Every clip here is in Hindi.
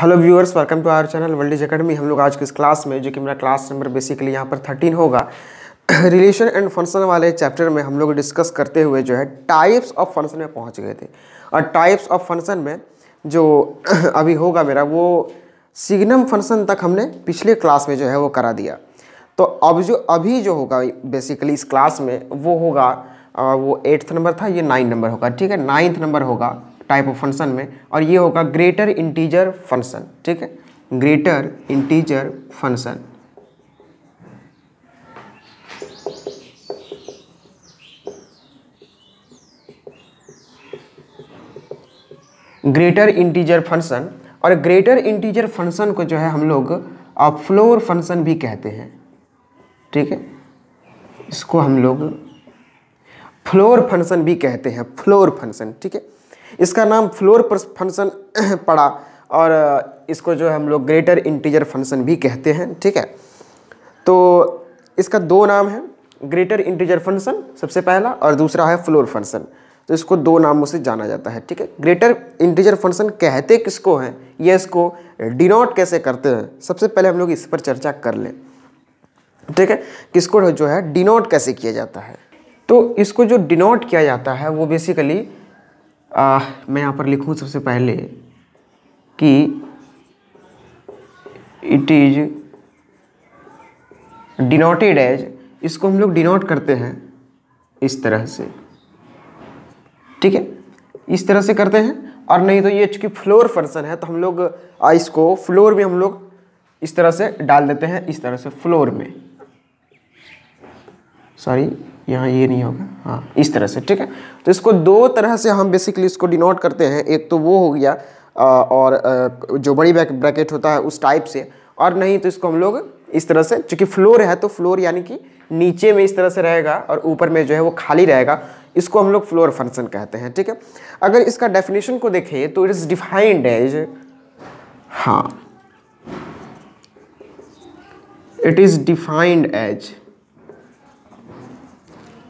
Hello viewers welcome to our channel world is academy हम लोग आज के इस क्लास में जो कि मेरा क्लास नंबर बेसिकली यहाँ पर थर्टीन होगा रिलेशन एंड फंक्शन वाले चैप्टर में हम लोग डिस्कस करते हुए जो है टाइप्स ऑफ फंक्शन में पहुँच गए थे और टाइप्स ऑफ फंक्शन में जो अभी होगा मेरा वो सिग्नम फंक्शन तक हमने पिछले क्लास में जो है वो करा दिया तो अब जो अभी जो होगा बेसिकली इस क्लास में वो होगा वो एट्थ नंबर था ये नाइन नंबर होगा ठीक है नाइन्थ नंबर होगा टाइप ऑफ फंक्शन में और ये होगा ग्रेटर इंटीजर फंक्शन ठीक है greater integer function greater integer function और ग्रेटर इंटीजर फंक्शन को जो है हम लोग फ्लोर फंक्शन भी कहते हैं ठीक है इसको हम लोग फ्लोर फंक्शन भी कहते हैं फ्लोर फंक्शन ठीक है इसका नाम फ्लोर पर फंक्शन पड़ा और इसको जो है हम लोग ग्रेटर इंटीजर फंक्शन भी कहते हैं ठीक है तो इसका दो नाम है ग्रेटर इंटीजर फंक्शन सबसे पहला और दूसरा है फ्लोर फंक्शन तो इसको दो नामों से जाना जाता है ठीक है ग्रेटर इंटीजर फंक्शन कहते किसको हैं या इसको डिनोट कैसे करते हैं सबसे पहले हम लोग इस पर चर्चा कर लें ठीक है किसको जो है डिनोट कैसे किया जाता है तो इसको जो डिनोट किया जाता है वो बेसिकली आ, मैं यहाँ पर लिखूँ सबसे पहले कि इट इज डिनोटेड एज इसको हम लोग डिनोट करते हैं इस तरह से ठीक है इस तरह से करते हैं और नहीं तो ये चूँकि फ्लोर फंक्शन है तो हम लोग इसको फ्लोर में हम लोग इस तरह से डाल देते हैं इस तरह से फ्लोर में सॉरी यहाँ ये नहीं होगा हाँ इस तरह से ठीक है तो इसको दो तरह से हम बेसिकली इसको डिनोट करते हैं एक तो वो हो गया और जो बड़ी ब्रैकेट होता है उस टाइप से और नहीं तो इसको हम लोग इस तरह से चूँकि फ्लोर है तो फ्लोर यानी कि नीचे में इस तरह से रहेगा और ऊपर में जो है वो खाली रहेगा इसको हम लोग फ्लोर फंक्शन कहते हैं ठीक है अगर इसका डेफिनेशन को देखें तो इट इज़ डिफाइंड एज हाँ it is defined as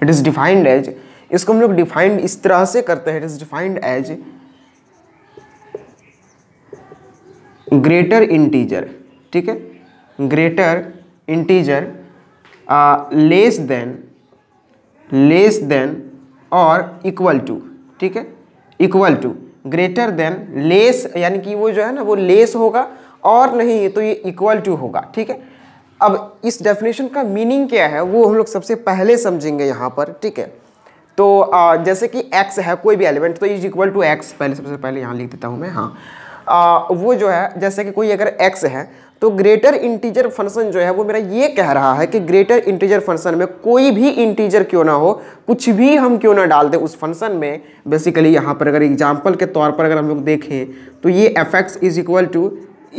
it is defined as इसको हम लोग डिफाइंड इस तरह से करते हैं it is defined as greater integer ठीक है greater integer less than less than और इक्वल टू ठीक है equal to greater than less यानी कि वो जो है ना वो लेस होगा और नहीं तो ये इक्वल टू होगा ठीक है अब इस डेफिनेशन का मीनिंग क्या है वो हम लोग सबसे पहले समझेंगे यहाँ पर ठीक है तो आ, जैसे कि x है कोई भी एलिमेंट तो इज इक्वल टू x पहले सबसे पहले यहाँ लिख देता हूँ मैं हाँ आ, वो जो है जैसे कि कोई अगर x है तो ग्रेटर इंटीजर फंक्शन जो है वो मेरा ये कह रहा है कि ग्रेटर इंटीजर फंक्शन में कोई भी इंटीजर क्यों ना हो कुछ भी हम क्यों ना डाल दें उस फंक्शन में बेसिकली यहाँ पर अगर एग्जाम्पल के तौर पर अगर हम लोग देखें तो ये F x is equal to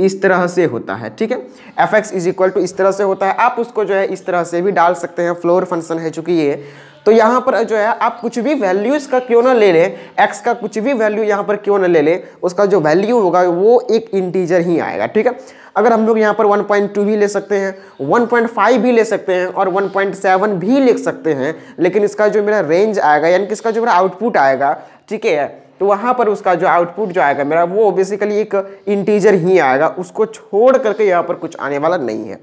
इस तरह से होता है ठीक है F x is equal to इस तरह से होता है आप उसको जो है इस तरह से भी डाल सकते हैं फ्लोर फंक्शन है चूंकि ये तो यहाँ पर जो है आप कुछ भी वैल्यूज़ का क्यों ना ले लें एक्स का कुछ भी वैल्यू यहाँ पर क्यों ना ले लें उसका जो वैल्यू होगा वो एक इंटीजर ही आएगा ठीक है अगर हम लोग यहाँ पर 1.2 भी ले सकते हैं 1.5 भी ले सकते हैं और 1.7 भी ले सकते हैं लेकिन इसका जो मेरा रेंज आएगा यानी कि इसका जो मेरा आउटपुट आएगा ठीक है तो वहाँ पर उसका जो आउटपुट जो आएगा मेरा वो बेसिकली एक इंटीजर ही आएगा उसको छोड़ करके यहाँ पर कुछ आने वाला नहीं है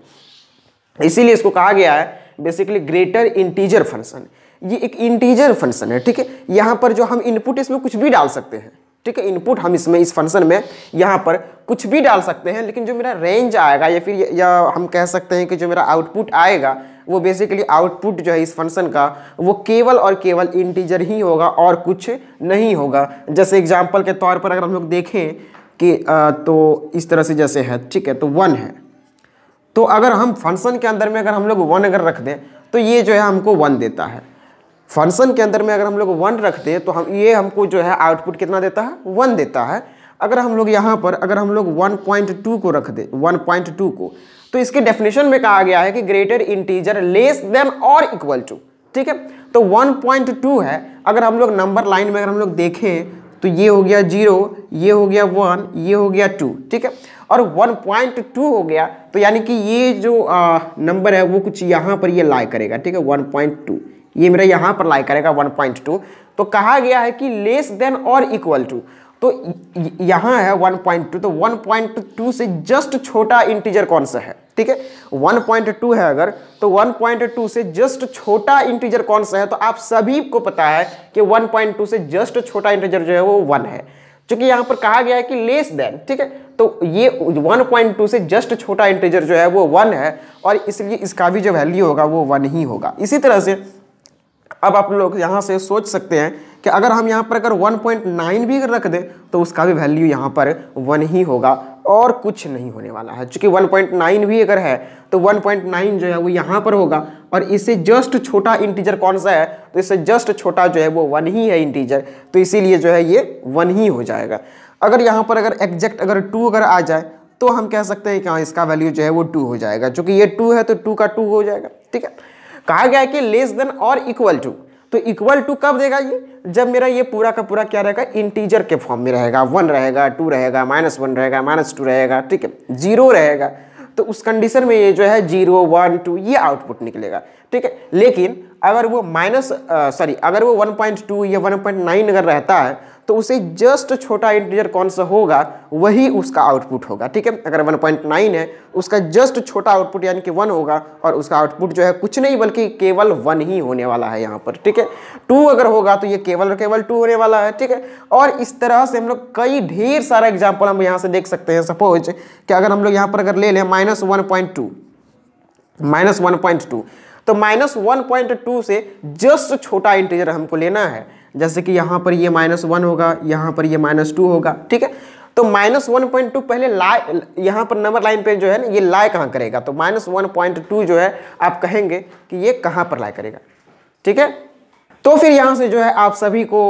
इसीलिए इसको कहा गया है बेसिकली ग्रेटर इंटीजर फंक्शन ये एक इंटीजर फंक्शन है ठीक है यहाँ पर जो हम इनपुट इसमें कुछ भी डाल सकते हैं ठीक है इनपुट हम इसमें इस फंक्शन में यहाँ पर कुछ भी डाल सकते हैं लेकिन जो मेरा रेंज आएगा या फिर या हम कह सकते हैं कि जो मेरा आउटपुट आएगा वो बेसिकली आउटपुट जो है इस फंक्शन का वो केवल और केवल इंटीजर ही होगा और कुछ नहीं होगा जैसे एग्जाम्पल के तौर पर अगर हम लोग देखें कि तो इस तरह से जैसे है ठीक है तो वन है तो अगर हम फंक्शन के अंदर में अगर हम लोग वन अगर रख दें तो ये जो है हमको वन देता है फंक्शन के अंदर में अगर हम लोग वन रख दें तो हम ये हमको जो है आउटपुट कितना देता है वन देता है अगर हम लोग यहाँ पर अगर हम लोग 1.2 को रख दें 1.2 को तो इसके डेफिनेशन में कहा गया है कि ग्रेटर इंटीजर लेस देन और इक्वल टू ठीक है तो 1.2 है अगर हम लोग नंबर लाइन में अगर हम लोग देखें तो ये हो गया जीरो ये हो गया वन ये हो गया टू ठीक है और 1.2 हो गया तो यानी कि ये जो नंबर है वो कुछ यहाँ पर ये लाई करेगा ठीक है 1.2 ये मेरा यहाँ पर लाई करेगा 1.2 तो कहा गया है कि लेस देन और इक्वल टू तो यहाँ है 1.2 तो 1.2 से जस्ट छोटा इंटीजर कौन सा है ठीक है 1.2 है अगर तो 1.2 से जस्ट छोटा इंटीजर कौन सा है तो आप सभी को पता है कि 1.2 से जस्ट छोटा इंटीजर जो है वो वन है क्योंकि यहाँ पर कहा गया है कि लेस देन ठीक है तो ये 1.2 से जस्ट छोटा इंटीजर जो है वो वन है और इसलिए इसका भी जो वैल्यू होगा वो वन ही होगा इसी तरह से अब आप लोग यहाँ से सोच सकते हैं कि अगर हम यहाँ पर अगर 1.9 भी रख दें तो उसका भी वैल्यू यहाँ पर वन ही होगा और कुछ नहीं होने वाला है चूँकि 1.9 भी अगर है तो 1.9 जो है वो यहाँ पर होगा और इससे जस्ट छोटा इंटीजर कौन सा है तो इससे जस्ट छोटा जो है वो वन ही है इंटीजर तो इसीलिए जो है ये वन ही हो जाएगा अगर यहाँ पर अगर एग्जैक्ट अगर टू अगर आ जाए तो हम कह सकते हैं कि हाँ इसका वैल्यू जो है वो टू हो जाएगा चूँकि ये टू है तो टू का टू हो जाएगा ठीक है कहा गया है कि लेस देन और इक्वल टू तो इक्वल टू कब देगा ये जब मेरा ये पूरा का पूरा क्या रहेगा इंटीजर के फॉर्म में रहेगा वन रहेगा टू रहेगा माइनस वन रहेगा माइनस टू रहेगा ठीक है जीरो रहेगा तो उस कंडीशन में ये जो है जीरो वन टू ये आउटपुट निकलेगा ठीक है लेकिन अगर वो माइनस सॉरी अगर वो 1.2 या 1.9 अगर रहता है तो उसे जस्ट छोटा इंटीजर कौन सा होगा वही उसका आउटपुट होगा ठीक है अगर 1.9 है उसका जस्ट छोटा आउटपुट यानी कि 1 होगा और उसका आउटपुट जो है कुछ नहीं बल्कि केवल 1 ही होने वाला है यहाँ पर ठीक है 2 अगर होगा तो ये केवल और केवल 2 होने वाला है ठीक है और इस तरह से हम लोग कई ढेर सारा एग्जाम्पल हम यहाँ से देख सकते हैं सपोज कि अगर हम लोग यहाँ पर अगर ले लें minus one point two minus one point two तो माइनस वन पॉइंट टू से जस्ट छोटा इंटीजर हमको लेना है जैसे कि यहाँ पर ये माइनस वन होगा यहाँ पर ये माइनस टू होगा ठीक है तो माइनस वन पॉइंट टू पहले लाई यहाँ पर नंबर लाइन पे जो है ना ये लाए कहाँ करेगा तो माइनस वन पॉइंट टू जो है आप कहेंगे कि ये कहाँ पर लाई करेगा ठीक है तो फिर यहाँ से जो है आप सभी को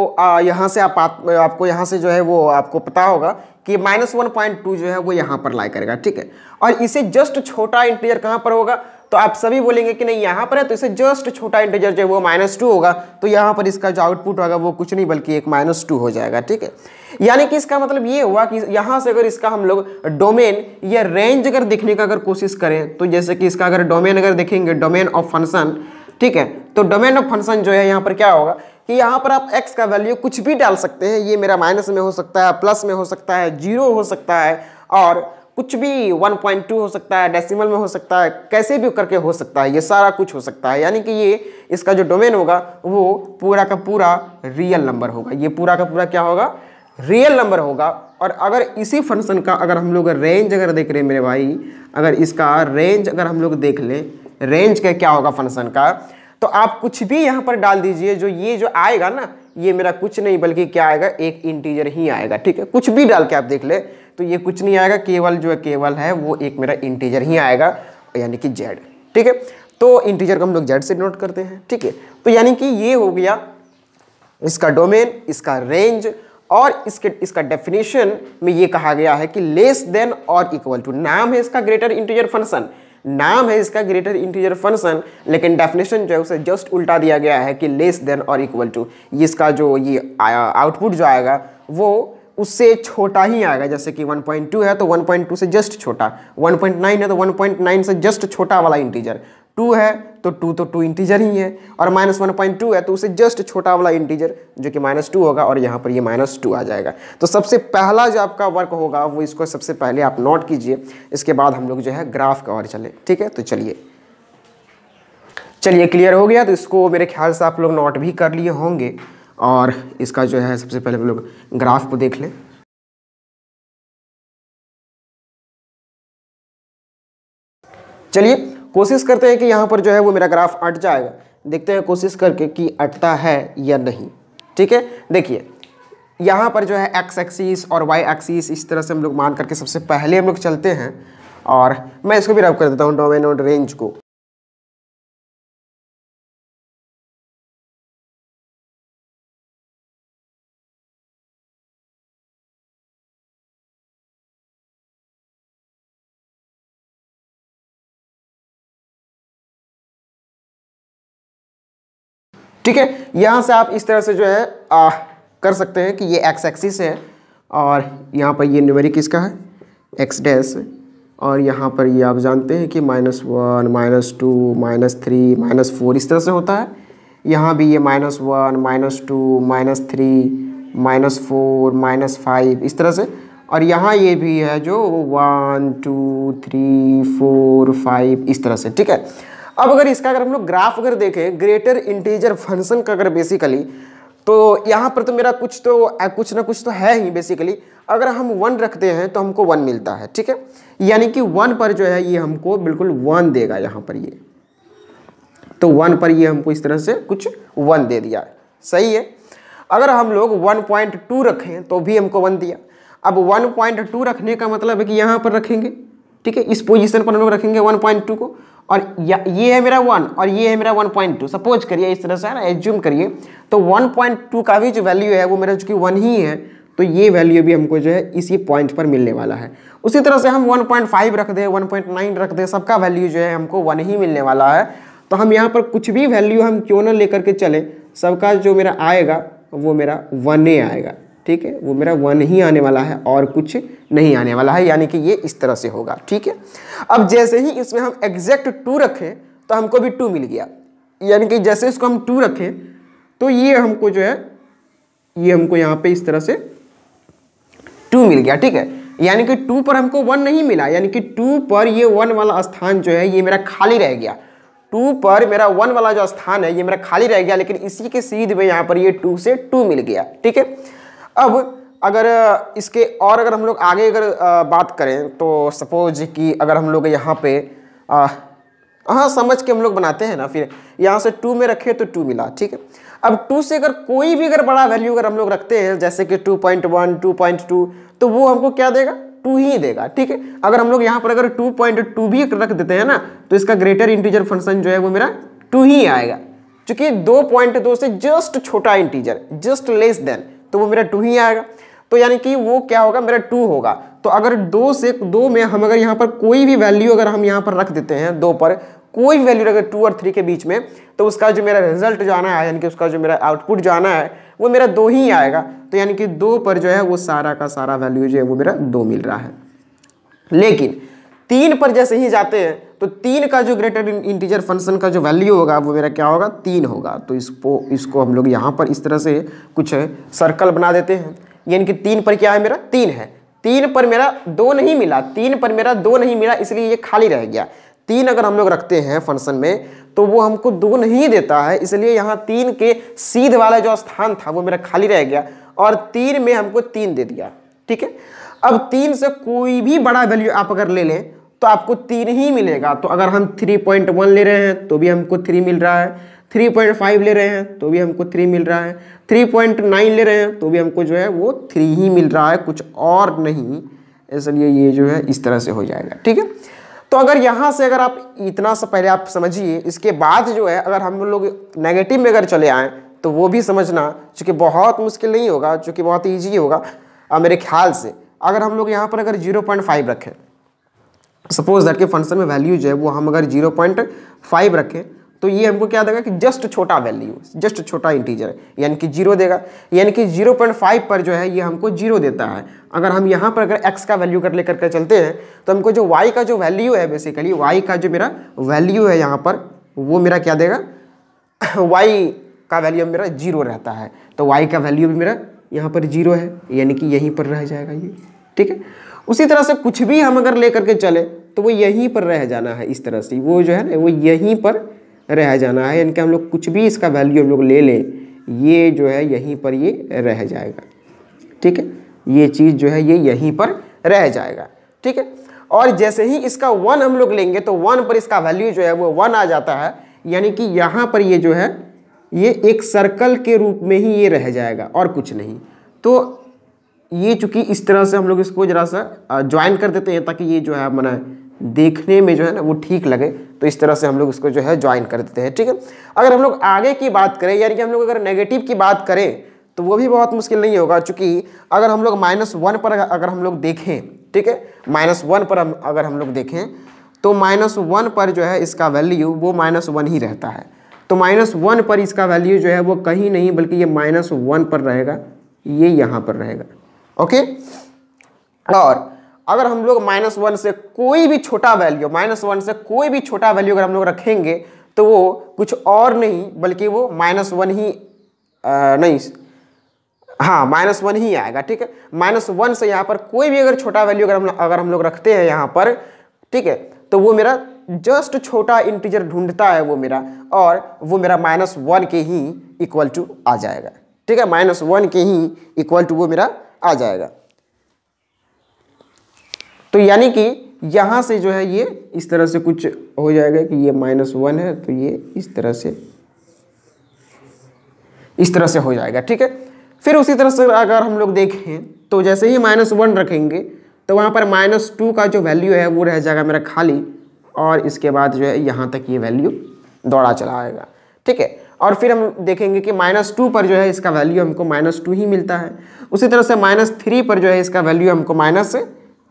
यहाँ से आप, आप आपको यहाँ से जो है वो आपको पता होगा कि माइनस वन पॉइंट टू जो है वो यहाँ पर लाई करेगा ठीक है और इसे जस्ट छोटा इंटीरियर कहाँ पर होगा तो आप सभी बोलेंगे कि नहीं यहाँ पर है तो इसे जस्ट छोटा इंटीजर जो है वो माइनस टू होगा तो यहाँ पर इसका जो आउटपुट होगा वो कुछ नहीं बल्कि एक माइनस टू हो जाएगा ठीक है यानी कि इसका मतलब ये हुआ कि यहाँ से अगर इसका हम लोग डोमेन या रेंज अगर देखने का अगर कोशिश करें तो जैसे कि इसका अगर डोमेन अगर देखेंगे डोमेन ऑफ फंक्शन ठीक है तो डोमेन ऑफ फंक्शन जो है यहाँ पर क्या होगा कि यहाँ पर आप x का वैल्यू कुछ भी डाल सकते हैं ये मेरा माइनस में हो सकता है प्लस में हो सकता है जीरो हो सकता है और कुछ भी 1.2 हो सकता है डेसिमल में हो सकता है कैसे भी करके हो सकता है ये सारा कुछ हो सकता है यानी कि ये इसका जो डोमेन होगा वो पूरा का पूरा रियल नंबर होगा ये पूरा का पूरा क्या होगा रियल नंबर होगा और अगर इसी फंक्शन का अगर हम लोग रेंज अगर देख रहे हैं मेरे भाई अगर इसका रेंज अगर हम लोग देख लें रेंज का क्या होगा फंक्शन का तो आप कुछ भी यहाँ पर डाल दीजिए जो ये जो आएगा ना ये मेरा कुछ नहीं बल्कि क्या आएगा एक इंटीजर ही आएगा ठीक है कुछ भी डाल के आप देख ले तो ये कुछ नहीं आएगा केवल जो है केवल है वो एक मेरा इंटीजर ही आएगा यानी कि जेड ठीक है तो इंटीजर को हम लोग जेड से डिनोट करते हैं ठीक है तो यानी कि ये हो गया इसका डोमेन इसका रेंज और इसके इसका डेफिनेशन में ये कहा गया है कि लेस देन और इक्वल टू नाम है इसका ग्रेटर इंटीजर फंक्शन नाम है इसका ग्रेटर इंटीजर फंक्शन लेकिन डेफिनेशन जो है उसे जस्ट उल्टा दिया गया है कि लेस देन और इक्वल टू इसका जो ये आउटपुट जो आएगा वो उससे छोटा ही आएगा जैसे कि 1.2 है तो 1.2 से जस्ट छोटा 1.9 है तो 1.9 से जस्ट छोटा वाला इंटीजर 2 है तो 2 तो 2 इंटीजर ही है और माइनस वन पॉइंट टू है तो उसे जस्ट छोटा वाला इंटीजर जो कि माइनस टू होगा और यहाँ पर ये माइनस टू आ जाएगा तो सबसे पहला जो आपका वर्क होगा वो इसको सबसे पहले आप नोट कीजिए इसके बाद हम लोग जो है ग्राफ का और चले ठीक है तो चलिए चलिए क्लियर हो गया तो इसको मेरे ख्याल से आप लोग नोट भी कर लिए होंगे और इसका जो है सबसे पहले हम लोग ग्राफ को देख लें चलिए कोशिश करते हैं कि यहाँ पर जो है वो मेरा ग्राफ अट जाएगा देखते हैं कोशिश करके कि अटता है या नहीं ठीक है देखिए यहाँ पर जो है एक्स एक्सिस और वाई एक्सिस इस तरह से हम लोग मान करके सबसे पहले हम लोग चलते हैं और मैं इसको भी रब कर देता हूँ डोमेन और रेंज को ठीक है यहाँ से आप इस तरह से जो है आ, कर सकते हैं कि ये एक्स एक्सिस है और यहाँ पर ये न्यूमेरिक किसका है एक्स डैश और यहाँ पर ये आप जानते हैं कि minus one minus two minus three minus four इस तरह से होता है यहाँ भी ये minus one minus two minus three minus four minus five इस तरह से और यहाँ ये भी है जो one two three four five इस तरह से ठीक है अब अगर इसका अगर हम लोग ग्राफ अगर देखें ग्रेटर इंटीजर फंक्शन का अगर बेसिकली तो यहाँ पर तो मेरा कुछ तो कुछ ना कुछ तो है ही बेसिकली अगर हम वन रखते हैं तो हमको वन मिलता है ठीक है यानी कि वन पर जो है ये हमको बिल्कुल वन देगा यहाँ पर ये तो वन पर ये हमको इस तरह से कुछ वन दे दिया सही है अगर हम लोग 1.2 रखें तो भी हमको वन दिया अब 1.2 रखने का मतलब है कि यहाँ पर रखेंगे ठीक है इस पोजीशन पर हम लोग रखेंगे 1.2 को और ये है मेरा वन और ये है मेरा वन पॉइंट टू सपोज करिए इस तरह से है ना एज्यूम करिए तो वन पॉइंट टू का भी जो वैल्यू है वो मेरा चूँकि वन ही है तो ये वैल्यू भी हमको जो है इसी पॉइंट पर मिलने वाला है उसी तरह से हम वन पॉइंट फाइव रख दें वन पॉइंट नाइन रख दें सबका वैल्यू जो है हमको वन ही मिलने वाला है तो हम यहाँ पर कुछ भी वैल्यू हम क्यों ना लेकर के चले सबका जो मेरा आएगा वो मेरा वन ही आएगा ठीक है वो मेरा वन ही आने वाला है और कुछ नहीं आने वाला है यानी कि ये इस तरह से होगा ठीक है अब जैसे ही इसमें हम एग्जैक्ट टू रखें तो हमको भी टू मिल गया यानी कि जैसे इसको हम टू रखें तो ये हमको जो है ये हमको यहाँ पे इस तरह से टू मिल गया ठीक है यानी कि टू पर हमको वन नहीं मिला यानी कि टू पर ये वन वाला स्थान जो है ये मेरा खाली रह गया टू पर मेरा वन वाला जो स्थान है ये मेरा खाली रह गया लेकिन इसी के सीध में यहाँ पर ये टू से टू मिल गया ठीक है अब अगर इसके और अगर हम लोग आगे अगर बात करें तो सपोज कि अगर हम लोग यहाँ पे हाँ समझ के हम लोग बनाते हैं ना फिर यहाँ से टू में रखे तो टू मिला ठीक है अब टू से अगर कोई भी अगर बड़ा वैल्यू अगर हम लोग रखते हैं जैसे कि two point one two point two तो वो हमको क्या देगा टू ही देगा ठीक है अगर हम लोग यहाँ पर अगर टू पॉइंट टू भी रख देते हैं ना तो इसका ग्रेटर इंटीजर फंक्शन जो है वो मेरा टू ही आएगा चूँकि दो पॉइंट दो से जस्ट छोटा इंटीजर जस्ट लेस देन तो वो मेरा टू ही आएगा तो यानी कि वो क्या होगा मेरा टू होगा तो अगर दो से दो में हम अगर यहाँ पर कोई भी वैल्यू अगर हम यहाँ पर रख देते हैं दो पर कोई भी वैल्यू अगर टू और थ्री के बीच में तो उसका जो मेरा रिजल्ट जाना है यानी कि उसका जो मेरा आउटपुट जाना है वो मेरा दो ही आएगा तो यानी कि दो पर जो है वो सारा का सारा वैल्यू जो है वो मेरा दो मिल रहा है लेकिन तीन पर जैसे ही जाते हैं तो तीन का जो ग्रेटर इंटीजर फंक्शन का जो वैल्यू होगा वो मेरा क्या होगा तीन होगा तो इसको इसको हम लोग यहाँ पर इस तरह से कुछ सर्कल बना देते हैं यानी कि तीन पर क्या है मेरा तीन है तीन पर मेरा दो नहीं मिला तीन पर मेरा दो नहीं मिला इसलिए ये खाली रह गया तीन अगर हम लोग रखते हैं फंक्शन में तो वो हमको दो नहीं देता है इसलिए यहाँ तीन के सीध वाला जो स्थान था वो मेरा खाली रह गया और तीन में हमको तीन दे दिया ठीक है अब तीन से कोई भी बड़ा वैल्यू आप अगर ले लें तो आपको तीन ही मिलेगा तो अगर हम थ्री पॉइंट वन ले रहे हैं तो भी हमको थ्री मिल रहा है थ्री पॉइंट फाइव ले रहे हैं तो भी हमको थ्री मिल रहा है थ्री पॉइंट नाइन ले रहे हैं तो भी हमको जो है वो थ्री ही मिल रहा है कुछ और नहीं इसलिए ये जो है इस तरह से हो जाएगा ठीक है तो अगर यहाँ से अगर आप इतना सा पहले आप समझिए इसके बाद जो है अगर हम लोग नेगेटिव में अगर चले आएँ तो वो भी समझना चूँकि बहुत मुश्किल नहीं होगा चूँकि बहुत ईजी होगा मेरे ख्याल से अगर हम लोग यहाँ पर अगर जीरो पॉइंट फाइव रखें सपोज दैट के फंक्शन में वैल्यू जो है वो हम अगर जीरो पॉइंट फाइव रखें तो ये हमको क्या देगा कि जस्ट छोटा वैल्यू जस्ट छोटा इंटीजर है यानी कि जीरो देगा यानी कि जीरो पॉइंट फाइव पर जो है ये हमको जीरो देता है अगर हम यहाँ पर अगर एक्स का वैल्यू कर लेकर के चलते हैं तो हमको जो वाई का जो वैल्यू है बेसिकली वाई का जो मेरा वैल्यू है यहाँ पर वो मेरा क्या देगा वाई का वैल्यू मेरा जीरो रहता है तो वाई का वैल्यू भी मेरा यहाँ पर जीरो है यानी कि यहीं पर रह जाएगा ये ठीक है उसी तरह से कुछ भी हम अगर ले के चले तो वो यहीं पर रह जाना है इस तरह से वो जो है ना वो यहीं पर रह जाना है यानी कि हम लोग कुछ भी इसका वैल्यू हम लोग ले लें ये जो है यहीं पर ये रह जाएगा ठीक है ये चीज़ जो है ये यहीं पर रह जाएगा ठीक है और जैसे ही इसका वन हम लोग लेंगे तो वन पर इसका वैल्यू जो है वो वन आ जाता है यानी कि यहाँ पर ये जो है ये एक सर्कल के रूप में ही ये रह जाएगा और कुछ नहीं तो ये चूँकि इस तरह से हम लोग इसको ज़रा सा ज्वाइन कर देते हैं ताकि ये जो है मना देखने में जो है ना वो ठीक लगे तो इस तरह से हम लोग इसको जो है ज्वाइन कर देते हैं ठीक है अगर हम लोग आगे की बात करें यानी कि हम लोग अगर नेगेटिव की बात करें तो वो भी बहुत मुश्किल नहीं होगा चूँकि अगर हम लोग माइनस वन पर अगर हम लोग देखें ठीक है माइनस वन पर हम अगर हम लोग देखें तो माइनस वन पर जो है इसका वैल्यू वो माइनस वन ही रहता है तो माइनस वन पर इसका वैल्यू जो है वो कहीं नहीं बल्कि ये माइनस वन पर रहेगा ये यहाँ पर रहेगा ओके और अगर हम लोग माइनस वन से कोई भी छोटा वैल्यू माइनस वन से कोई भी छोटा वैल्यू अगर हम लोग रखेंगे तो वो कुछ और नहीं बल्कि वो माइनस वन ही आ, नहीं हाँ माइनस वन ही आएगा ठीक है माइनस वन से यहाँ पर कोई भी अगर छोटा वैल्यू अगर हम अगर हम लोग रखते हैं यहाँ पर ठीक है तो वो मेरा जस्ट छोटा इंटीजर ढूंढता है वो मेरा और वो मेरा माइनस वन के ही इक्वल टू आ जाएगा ठीक है माइनस वन के ही इक्वल टू वो मेरा आ जाएगा तो यानी कि यहाँ से जो है ये इस तरह से कुछ हो जाएगा कि ये माइनस वन है तो ये इस तरह से इस तरह से हो जाएगा ठीक है फिर उसी तरह से अगर हम लोग देखें तो जैसे ही माइनस वन रखेंगे तो वहाँ पर माइनस टू का जो वैल्यू है वो रह जाएगा मेरा खाली और इसके बाद जो है यहाँ तक ये यह वैल्यू दौड़ा चला आएगा ठीक है और फिर हम देखेंगे कि माइनस टू पर जो है इसका वैल्यू हमको माइनस टू ही मिलता है उसी तरह से माइनस थ्री पर जो है इसका वैल्यू हमको माइनस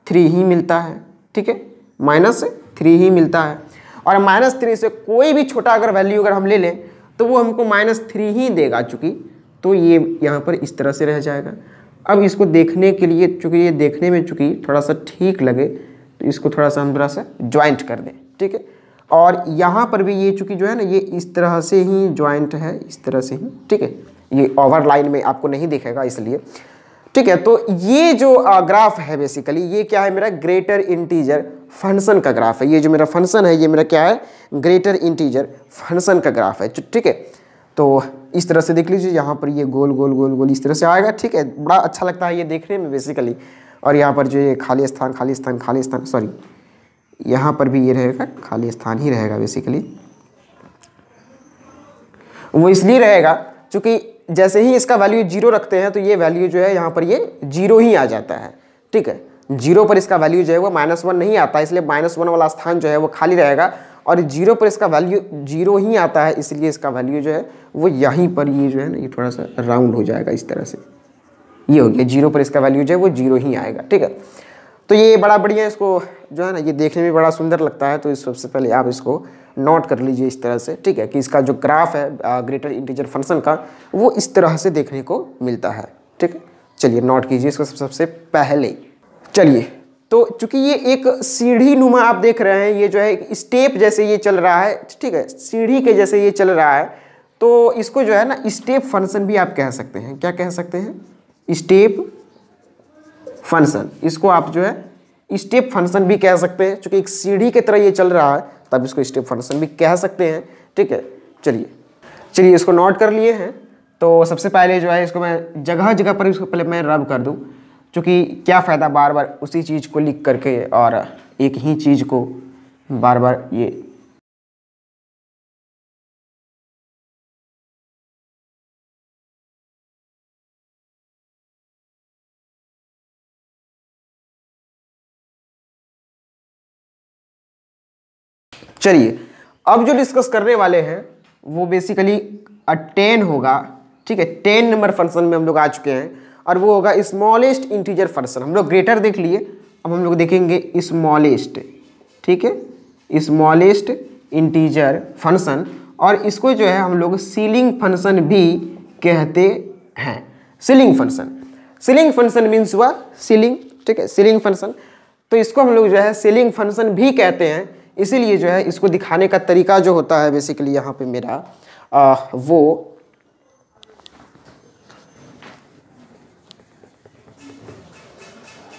थ्री ही मिलता है ठीक है माइनस थ्री ही मिलता है और माइनस थ्री से कोई भी छोटा अगर वैल्यू अगर हम ले लें तो वो हमको माइनस थ्री ही देगा चूँकि तो ये यहाँ पर इस तरह से रह जाएगा अब इसको देखने के लिए चूँकि ये देखने में चूँकि थोड़ा सा ठीक लगे तो इसको थोड़ा सा हम थोड़ा सा ज्वाइंट कर दें ठीक है और यहाँ पर भी ये चूँकि जो है ना ये इस तरह से ही ज्वाइंट है इस तरह से ही ठीक है ये ओवर लाइन में आपको नहीं दिखेगा इसलिए ठीक है तो ये जो ग्राफ है बेसिकली ये क्या है मेरा ग्रेटर इंटीजर फंक्शन का ग्राफ है ये जो मेरा फंक्शन है ये मेरा क्या है ग्रेटर इंटीजर फंक्शन का ग्राफ है ठीक है तो इस तरह से देख लीजिए यहाँ पर ये गोल गोल गोल गोल इस तरह से आएगा ठीक है बड़ा अच्छा लगता है ये देखने में बेसिकली और यहाँ पर जो ये खाली स्थान खाली स्थान खाली स्थान सॉरी यहाँ पर भी ये रहेगा खाली स्थान ही रहेगा बेसिकली वो इसलिए रहेगा क्योंकि जैसे ही इसका वैल्यू जीरो रखते हैं तो ये वैल्यू जो है यहाँ पर ये जीरो ही आ जाता है ठीक है जीरो पर इसका वैल्यू जो है वो माइनस वन नहीं आता इसलिए माइनस वन वाला स्थान जो है वो खाली रहेगा और जीरो पर इसका वैल्यू जीरो ही आता है इसलिए इसका वैल्यू जो है वो यहीं पर ये जो है ना ये थोड़ा सा राउंड हो जाएगा इस तरह से ये हो गया जीरो पर इसका वैल्यू जो है वो जीरो ही आएगा ठीक है तो ये बड़ा बढ़िया इसको जो है ना ये देखने में बड़ा सुंदर लगता है तो इस सबसे पहले आप इसको नोट कर लीजिए इस तरह से ठीक है कि इसका जो ग्राफ है ग्रेटर इंटीजर फंक्शन का वो इस तरह से देखने को मिलता है ठीक है चलिए नोट कीजिए इसको सबसे पहले चलिए तो चूंकि ये एक सीढ़ी नुमा आप देख रहे हैं ये जो है स्टेप जैसे ये चल रहा है ठीक है सीढ़ी के जैसे ये चल रहा है तो इसको जो है ना स्टेप फंक्शन भी आप कह सकते हैं क्या कह सकते हैं स्टेप फंक्शन इसको आप जो है स्टेप फंक्शन भी कह सकते हैं चूँकि एक सीढ़ी की तरह ये चल रहा है तब इसको स्टेप फंक्शन भी कह सकते हैं ठीक है चलिए चलिए इसको नोट कर लिए हैं तो सबसे पहले जो है इसको मैं जगह जगह पर इसको पहले मैं रब कर दूँ चूँकि क्या फ़ायदा बार बार उसी चीज़ को लिख करके और एक ही चीज़ को बार बार ये चलिए अब जो डिस्कस करने वाले हैं वो बेसिकली अ टेन होगा ठीक है टेन नंबर फंक्शन में हम लोग आ चुके हैं और वो होगा स्मॉलेस्ट इंटीजर फंक्शन हम लोग ग्रेटर देख लिए अब हम लोग देखेंगे स्मॉलेस्ट ठीक है स्मॉलेस्ट इंटीजर फंक्शन और इसको जो है हम लोग सीलिंग फंक्शन भी कहते हैं ceiling function ceiling function means हुआ सीलिंग ठीक है सीलिंग फंक्शन तो इसको हम लोग जो है सीलिंग फंक्शन भी कहते हैं इसीलिए जो है इसको दिखाने का तरीका जो होता है बेसिकली यहाँ पे मेरा आ, वो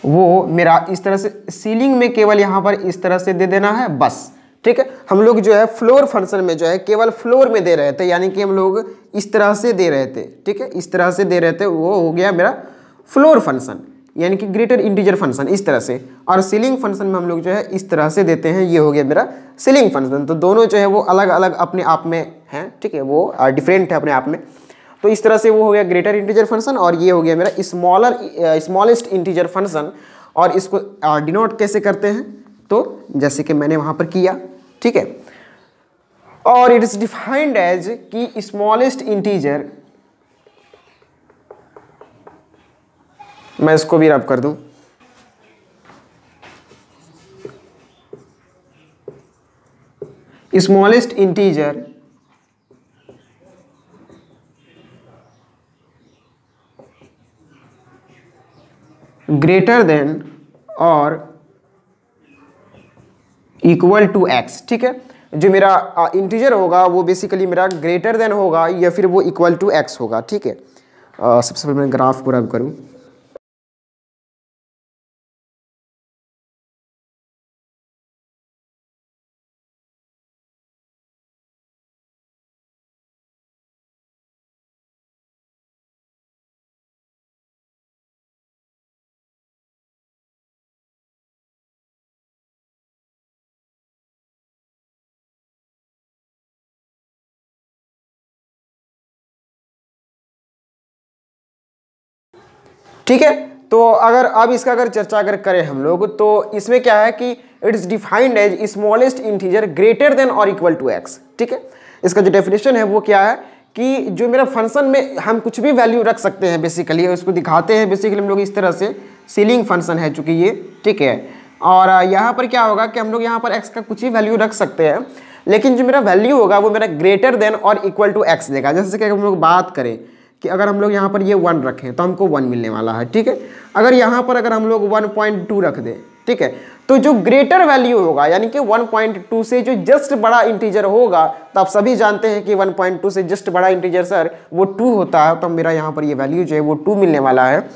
वो मेरा इस तरह से सीलिंग में केवल यहाँ पर इस तरह से दे देना है बस ठीक है हम लोग जो है फ्लोर फंक्शन में जो है केवल फ्लोर में दे रहे थे यानी कि हम लोग इस तरह से दे रहे थे ठीक है इस तरह से दे रहे थे वो हो गया मेरा फ्लोर फंक्शन यानी कि ग्रेटर इंटीजर फंक्शन इस तरह से और सीलिंग फंक्शन में हम लोग जो है इस तरह से देते हैं ये हो गया मेरा सीलिंग फंक्शन तो दोनों जो है वो अलग अलग अपने आप में हैं ठीक है वो डिफरेंट है अपने आप में तो इस तरह से वो हो गया ग्रेटर इंटीजर फंक्शन और ये हो गया मेरा स्मॉलर स्मॉलेस्ट इंटीजर फंक्शन और इसको डिनोट कैसे करते हैं तो जैसे कि मैंने वहाँ पर किया ठीक है और इट इज़ डिफाइंड एज कि स्मॉलेस्ट इंटीजर मैं इसको भी रब कर दूं स्मॉलेस्ट इंटीजर ग्रेटर देन और इक्वल टू एक्स ठीक है जो मेरा इंटीजर होगा वो बेसिकली मेरा ग्रेटर देन होगा या फिर वो इक्वल टू एक्स होगा ठीक है सबसे पहले मैं ग्राफ को रब करूँ ठीक है तो अगर अब इसका अगर चर्चा अगर करें हम लोग तो इसमें क्या है कि it's defined as smallest integer greater than और इक्वल टू एक्स ठीक है इसका जो डेफिनेशन है वो क्या है कि जो मेरा फंक्शन में हम कुछ भी वैल्यू रख सकते हैं बेसिकली उसको दिखाते हैं बेसिकली हम लोग इस तरह से सीलिंग फंक्शन है चूँकि ये ठीक है और यहाँ पर क्या होगा कि हम लोग यहाँ पर एक्स का कुछ ही वैल्यू रख सकते हैं लेकिन जो मेरा वैल्यू होगा वो मेरा ग्रेटर देन और इक्वल टू एक्स देगा जैसे कि हम लोग बात करें कि अगर हम लोग यहाँ पर ये वन रखें तो हमको वन मिलने वाला है ठीक है अगर यहाँ पर अगर हम लोग वन पॉइंट टू रख दें ठीक है तो जो ग्रेटर वैल्यू होगा यानी कि 1.2 से जो जस्ट बड़ा इंटीजर होगा तो आप सभी जानते हैं कि 1.2 से जस्ट बड़ा इंटीजर सर वो 2 होता है तो मेरा यहाँ पर ये वैल्यू जो है वो 2 मिलने वाला है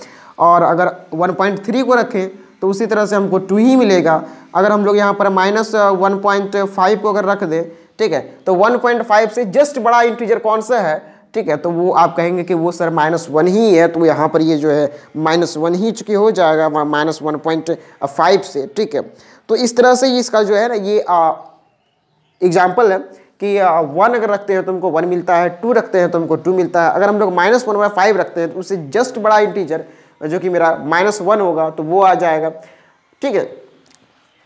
और अगर 1.3 को रखें तो उसी तरह से हमको 2 ही मिलेगा अगर हम लोग यहाँ पर माइनस वन uh, को अगर रख दें ठीक है तो फाइव से जस्ट बड़ा इंटीजर कौन सा है ठीक है तो वो आप कहेंगे कि वो सर माइनस वन ही है तो यहाँ पर ये जो है माइनस वन ही चूँकि हो जाएगा माइनस वन पॉइंट फाइव से ठीक है तो इस तरह से इसका जो है ना ये एग्जाम्पल है कि वन अगर रखते हैं तो हमको वन मिलता है टू रखते हैं तो हमको टू मिलता है अगर हम लोग माइनस वन बाई फाइव रखते हैं तो उससे जस्ट बड़ा इंटीजर जो कि मेरा माइनस वन होगा तो वो आ जाएगा ठीक है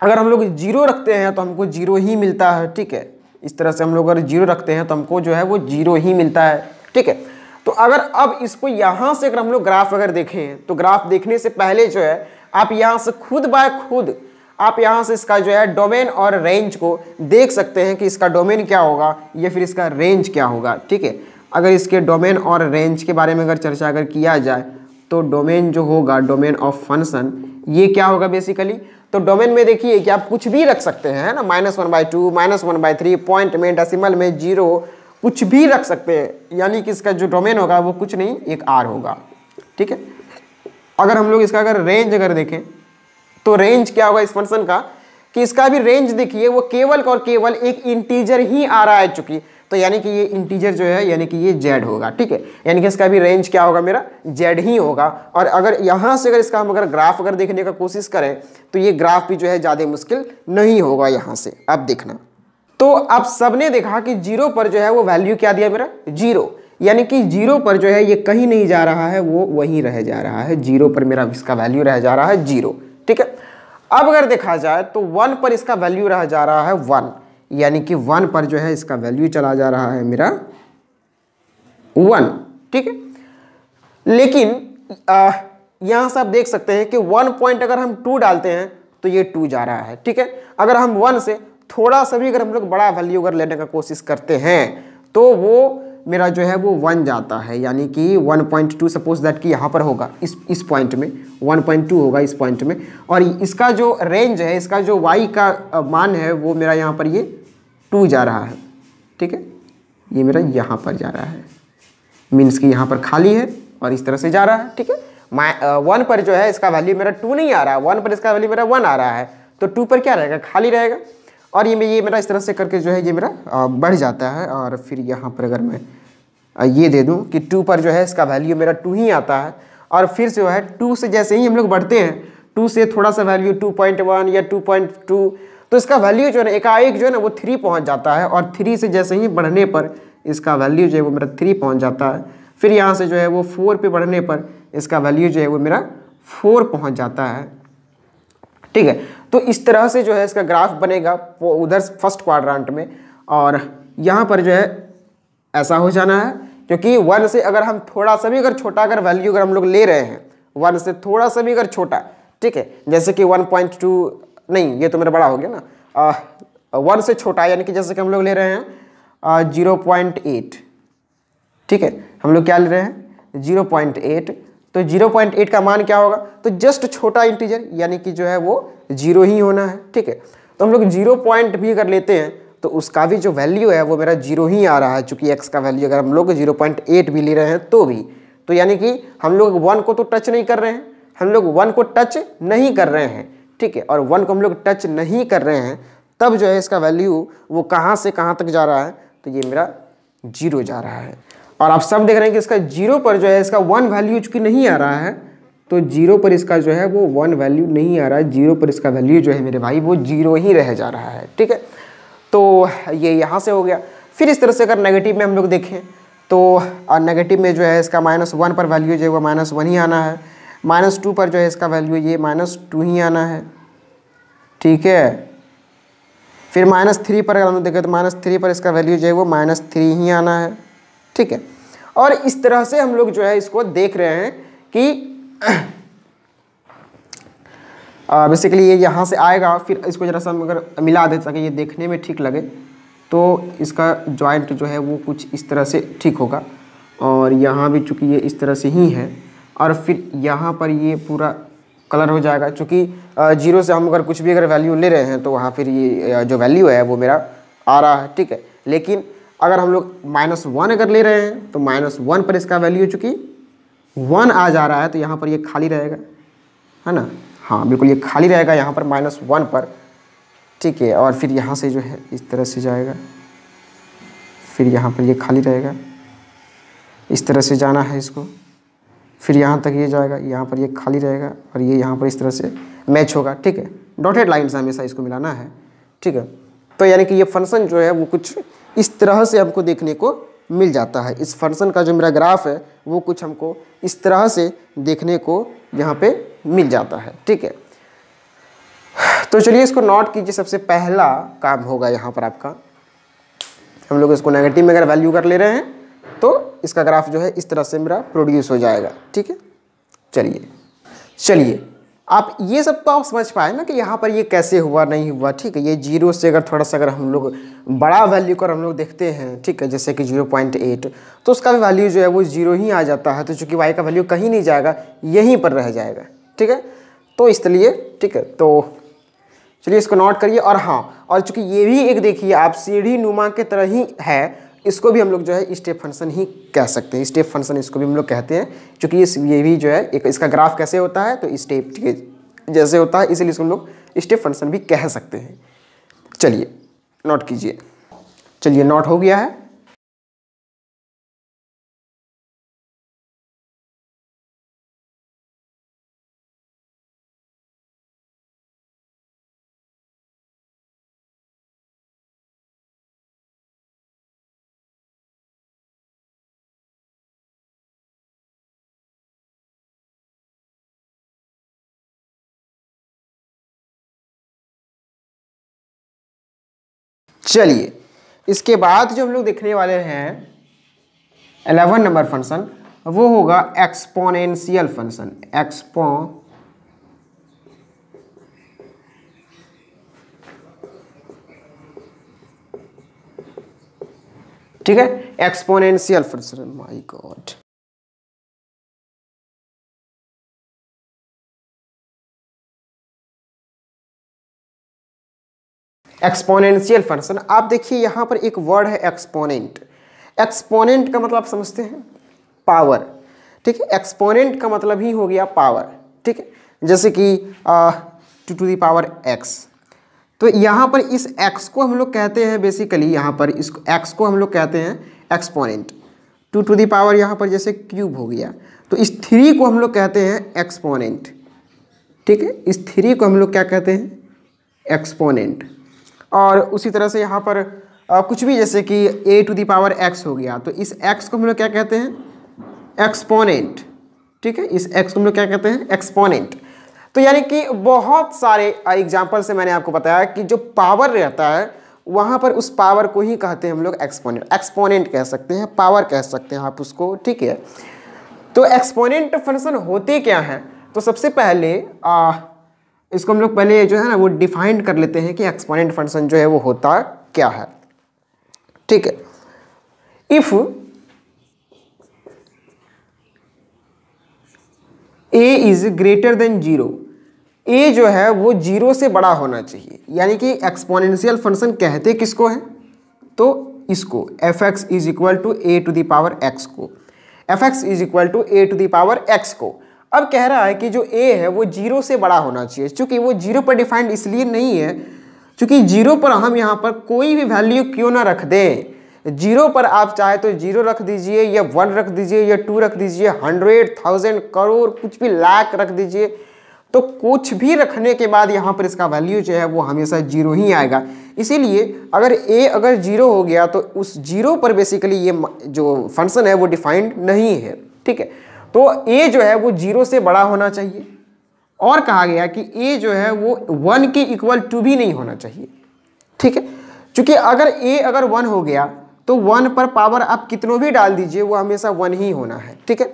अगर हम लोग जीरो रखते हैं तो हमको जीरो ही मिलता है ठीक है इस तरह से हम लोग अगर जीरो रखते हैं तो हमको जो है वो जीरो ही मिलता है ठीक है तो अगर अब इसको यहां से अगर हम लोग ग्राफ अगर देखें तो ग्राफ देखने से पहले जो है आप यहाँ से खुद बाय खुद आप यहां से इसका जो है डोमेन और रेंज को देख सकते हैं कि इसका डोमेन क्या होगा या फिर इसका रेंज क्या होगा ठीक है अगर इसके डोमेन और रेंज के बारे में अगर चर्चा अगर किया जाए तो डोमेन जो होगा डोमेन ऑफ फंक्शन ये क्या होगा बेसिकली तो डोमेन में देखिए कि आप कुछ भी रख सकते हैं ना minus one by two minus one by three point में डेसिमल में जीरो कुछ भी रख सकते हैं यानी कि इसका जो डोमेन होगा वो कुछ नहीं एक आर होगा ठीक है अगर हम लोग इसका अगर रेंज अगर देखें तो रेंज क्या होगा इस फंक्शन का कि इसका भी रेंज देखिए वो केवल और केवल एक इंटीजर ही आ रहा है चूंकि तो यानी कि ये इंटीजर जो है यानी कि ये जेड होगा ठीक है यानी कि इसका भी रेंज क्या होगा मेरा जेड ही होगा और अगर यहाँ से अगर इसका हम अगर ग्राफ अगर देखने का कोशिश करें तो ये ग्राफ भी जो है ज़्यादा मुश्किल नहीं होगा यहाँ से अब देखना तो आप सबने देखा कि जीरो पर जो है वो वैल्यू क्या दिया मेरा जीरो यानी कि जीरो पर जो है ये कहीं नहीं जा रहा है वो वहीं रह जा रहा है जीरो पर मेरा इसका वैल्यू रह जा रहा है जीरो ठीक है अब अगर देखा जाए तो वन पर इसका वैल्यू रह जा रहा है वन यानी कि वन पर जो है इसका वैल्यू चला जा रहा है मेरा वन ठीक है लेकिन यहां से आप देख सकते हैं कि वन पॉइंट अगर हम टू डालते हैं तो ये टू जा रहा है ठीक है अगर हम वन से थोड़ा सा भी अगर हम लोग बड़ा वैल्यू अगर लेने का कोशिश करते हैं तो वो मेरा जो है वो वन जाता है यानी कि 1.2 सपोज दैट कि यहाँ पर होगा इस इस पॉइंट में 1.2 होगा इस पॉइंट में और इसका जो रेंज है इसका जो वाई का मान है वो मेरा यहाँ पर ये टू जा रहा है ठीक है ये मेरा यहाँ पर जा रहा है मीन्स कि यहाँ पर खाली है और इस तरह से जा रहा है ठीक है माइ वन पर जो है इसका वैल्यू मेरा टू नहीं आ रहा है वन पर इसका वैल्यू मेरा वन आ रहा है तो टू पर क्या रहेगा खाली रहेगा और ये ये मेरा इस तरह से करके जो है ये मेरा बढ़ जाता है और फिर यहाँ पर अगर मैं ये दे दूँ कि टू पर जो है इसका वैल्यू मेरा टू ही आता है और फिर से जो है टू से जैसे ही हम लोग बढ़ते हैं टू से थोड़ा सा वैल्यू टू पॉइंट वन या टू पॉइंट टू तो इसका वैल्यू जो है ना एकाएक जो है ना वो थ्री पहुँच जाता है और थ्री से जैसे ही बढ़ने पर इसका वैल्यू जो है वो मेरा थ्री पहुँच जाता है फिर यहाँ से जो है वो फोर पे बढ़ने पर इसका वैल्यू जो है वो मेरा फोर पहुँच जाता है ठीक है तो इस तरह से जो है इसका ग्राफ बनेगा वो उधर फर्स्ट क्वाड्रांट में और यहाँ पर जो है ऐसा हो जाना है क्योंकि वन से अगर हम थोड़ा सा भी अगर छोटा अगर वैल्यू अगर हम लोग ले रहे हैं वन से थोड़ा सा भी अगर छोटा ठीक है जैसे कि वन पॉइंट टू नहीं ये तो मेरा बड़ा हो गया ना वन से छोटा यानी कि जैसे कि हम लोग ले रहे हैं ज़ीरो पॉइंट एट ठीक है हम लोग क्या ले रहे हैं ज़ीरो पॉइंट एट तो 0.8 का मान क्या होगा तो जस्ट छोटा इंटीजर यानी कि जो है वो जीरो ही होना है ठीक है तो हम लोग जीरो पॉइंट भी कर लेते हैं तो उसका भी जो वैल्यू है वो मेरा जीरो ही आ रहा है चूँकि एक्स का वैल्यू अगर हम लोग जीरो पॉइंट एट भी ले रहे हैं तो भी तो यानी कि हम लोग वन को तो टच नहीं कर रहे हैं हम लोग वन को टच नहीं कर रहे हैं ठीक है और वन को हम लोग टच नहीं कर रहे हैं तब जो है इसका वैल्यू वो कहाँ से कहाँ तक जा रहा है तो ये मेरा जीरो जा रहा है और आप सब देख रहे हैं कि इसका जीरो पर जो है इसका वन वैल्यू चूँकि नहीं आ रहा है तो जीरो पर इसका जो है वो वन वैल्यू नहीं आ रहा है जीरो पर इसका वैल्यू जो है मेरे भाई वो जीरो ही रह जा रहा है ठीक है तो ये यहाँ से हो गया फिर इस तरह से अगर नेगेटिव में हम लोग देखें तो नेगेटिव में जो है इसका माइनस वन पर वैल्यू जो है वो माइनस वन ही आना है माइनस टू पर जो है इसका वैल्यू ये माइनस टू ही आना है ठीक है फिर माइनस थ्री पर अगर हम लोग देखें तो माइनस थ्री पर इसका वैल्यू जो है वो माइनस थ्री ही आना है ठीक है और इस तरह से हम लोग जो है इसको देख रहे हैं कि बेसिकली ये यहाँ से आएगा फिर इसको ज़रा सा अगर मिला दे ताकि ये देखने में ठीक लगे तो इसका जॉइंट जो है वो कुछ इस तरह से ठीक होगा और यहाँ भी चूँकि ये इस तरह से ही है और फिर यहाँ पर ये पूरा कलर हो जाएगा चूँकि जीरो से हम अगर कुछ भी अगर वैल्यू ले रहे हैं तो वहाँ फिर ये जो वैल्यू है वो मेरा आ रहा है ठीक है लेकिन अगर हम लोग माइनस वन अगर ले रहे हैं तो माइनस वन पर इसका वैल्यू चूँकि वन आ जा रहा है तो यहाँ पर ये खाली रहेगा है ना हाँ बिल्कुल ये खाली रहेगा यहाँ पर माइनस वन पर ठीक है और फिर यहाँ से जो है इस तरह से जाएगा फिर यहाँ पर ये खाली रहेगा इस तरह से जाना है इसको फिर यहाँ तक ये जाएगा यहाँ पर ये खाली रहेगा और ये यहाँ पर इस तरह से मैच होगा ठीक है डॉटेड लाइन से हमेशा इसको मिलाना है ठीक है तो यानी कि ये फंक्शन जो है वो कुछ इस तरह से हमको देखने को मिल जाता है इस फंक्शन का जो मेरा ग्राफ है वो कुछ हमको इस तरह से देखने को यहाँ पे मिल जाता है ठीक है तो चलिए इसको नोट कीजिए सबसे पहला काम होगा यहाँ पर आपका हम लोग इसको नेगेटिव में अगर वैल्यू कर ले रहे हैं तो इसका ग्राफ जो है इस तरह से मेरा प्रोड्यूस हो जाएगा ठीक है चलिए चलिए आप ये सब तो आप समझ पाए ना कि यहाँ पर ये कैसे हुआ नहीं हुआ ठीक है ये जीरो से अगर थोड़ा सा अगर हम लोग बड़ा वैल्यू कर हम लोग देखते हैं ठीक है जैसे कि जीरो पॉइंट एट तो उसका भी वैल्यू जो है वो जीरो ही आ जाता है तो चूँकि वाई का वैल्यू कहीं नहीं जाएगा यहीं पर रह जाएगा ठीक है तो इसलिए ठीक है तो चलिए इसको नोट करिए और हाँ और चूँकि ये भी एक देखिए आप सीढ़ी नुमा के तरह ही है इसको भी हम लोग जो है स्टेप फंक्शन ही कह सकते हैं स्टेप फंक्शन इसको भी हम लोग कहते हैं क्योंकि इस ये भी जो है एक इसका ग्राफ कैसे होता है तो स्टेप के जैसे होता है इसीलिए इसको हम लोग स्टेप फंक्शन भी कह सकते हैं चलिए नोट कीजिए चलिए नोट हो गया है चलिए इसके बाद जो हम लोग देखने वाले हैं एलेवन नंबर फंक्शन वो होगा एक्सपोनेंशियल फंक्शन एक्सपो ठीक है exponential function my god exponential function आप देखिए यहाँ पर एक वर्ड है एक्सपोनेंट एक्सपोनेंट का मतलब आप समझते हैं पावर ठीक है एक्सपोनेंट का मतलब ही हो गया पावर ठीक है जैसे कि टू टू दावर एक्स तो यहाँ पर इस एक्स को हम लोग कहते हैं बेसिकली यहाँ पर इस एक्स को हम लोग कहते हैं एक्सपोनेंट टू टू दावर यहाँ पर जैसे क्यूब हो गया तो इस थ्री को हम लोग कहते हैं एक्सपोनेंट ठीक है इस थ्री को हम लोग क्या कहते हैं एक्सपोनेंट और उसी तरह से यहाँ पर आ, कुछ भी जैसे कि A to the power X हो गया तो इस एक्स को हम लोग क्या कहते हैं एक्सपोनेंट ठीक है इस एक्स को हम लोग क्या कहते हैं एक्सपोनेंट तो यानी कि बहुत सारे एग्जाम्पल से मैंने आपको बताया कि जो पावर रहता है वहाँ पर उस पावर को ही कहते हैं हम लोग एक्सपोनेंट एक्सपोनेंट कह सकते हैं पावर कह सकते हैं आप उसको ठीक है तो एक्सपोनेंट फंक्शन होते क्या हैं तो सबसे पहले आ, इसको हम लोग पहले जो है ना वो डिफाइंड कर लेते हैं कि एक्सपोनेंट फंक्शन जो है वो होता क्या है ठीक है if A is greater than zero A जो है वो जीरो से बड़ा होना चाहिए यानी कि एक्सपोनेंशियल फंक्शन कहते किसको है तो इसको F x is equal to A to the power X को F x is equal to A to the power X को अब कह रहा है कि जो ए है वो जीरो से बड़ा होना चाहिए चूँकि वो जीरो पर डिफाइंड इसलिए नहीं है चूँकि जीरो पर हम यहाँ पर कोई भी वैल्यू क्यों ना रख दें जीरो पर आप चाहे तो जीरो रख दीजिए या वन रख दीजिए या टू रख दीजिए हंड्रेड थाउजेंड करोड़ कुछ भी लाख रख दीजिए तो कुछ भी रखने के बाद यहाँ पर इसका वैल्यू जो है वो हमेशा जीरो ही आएगा इसीलिए अगर ए अगर जीरो हो गया तो उस जीरो पर बेसिकली ये जो फंक्शन है वो डिफाइंड नहीं है ठीक है तो ए जो है वो जीरो से बड़ा होना चाहिए और कहा गया कि ए जो है वो वन के इक्वल टू भी नहीं होना चाहिए ठीक है क्योंकि अगर ए अगर वन हो गया तो वन पर पावर आप कितनों भी डाल दीजिए वो हमेशा वन ही होना है ठीक है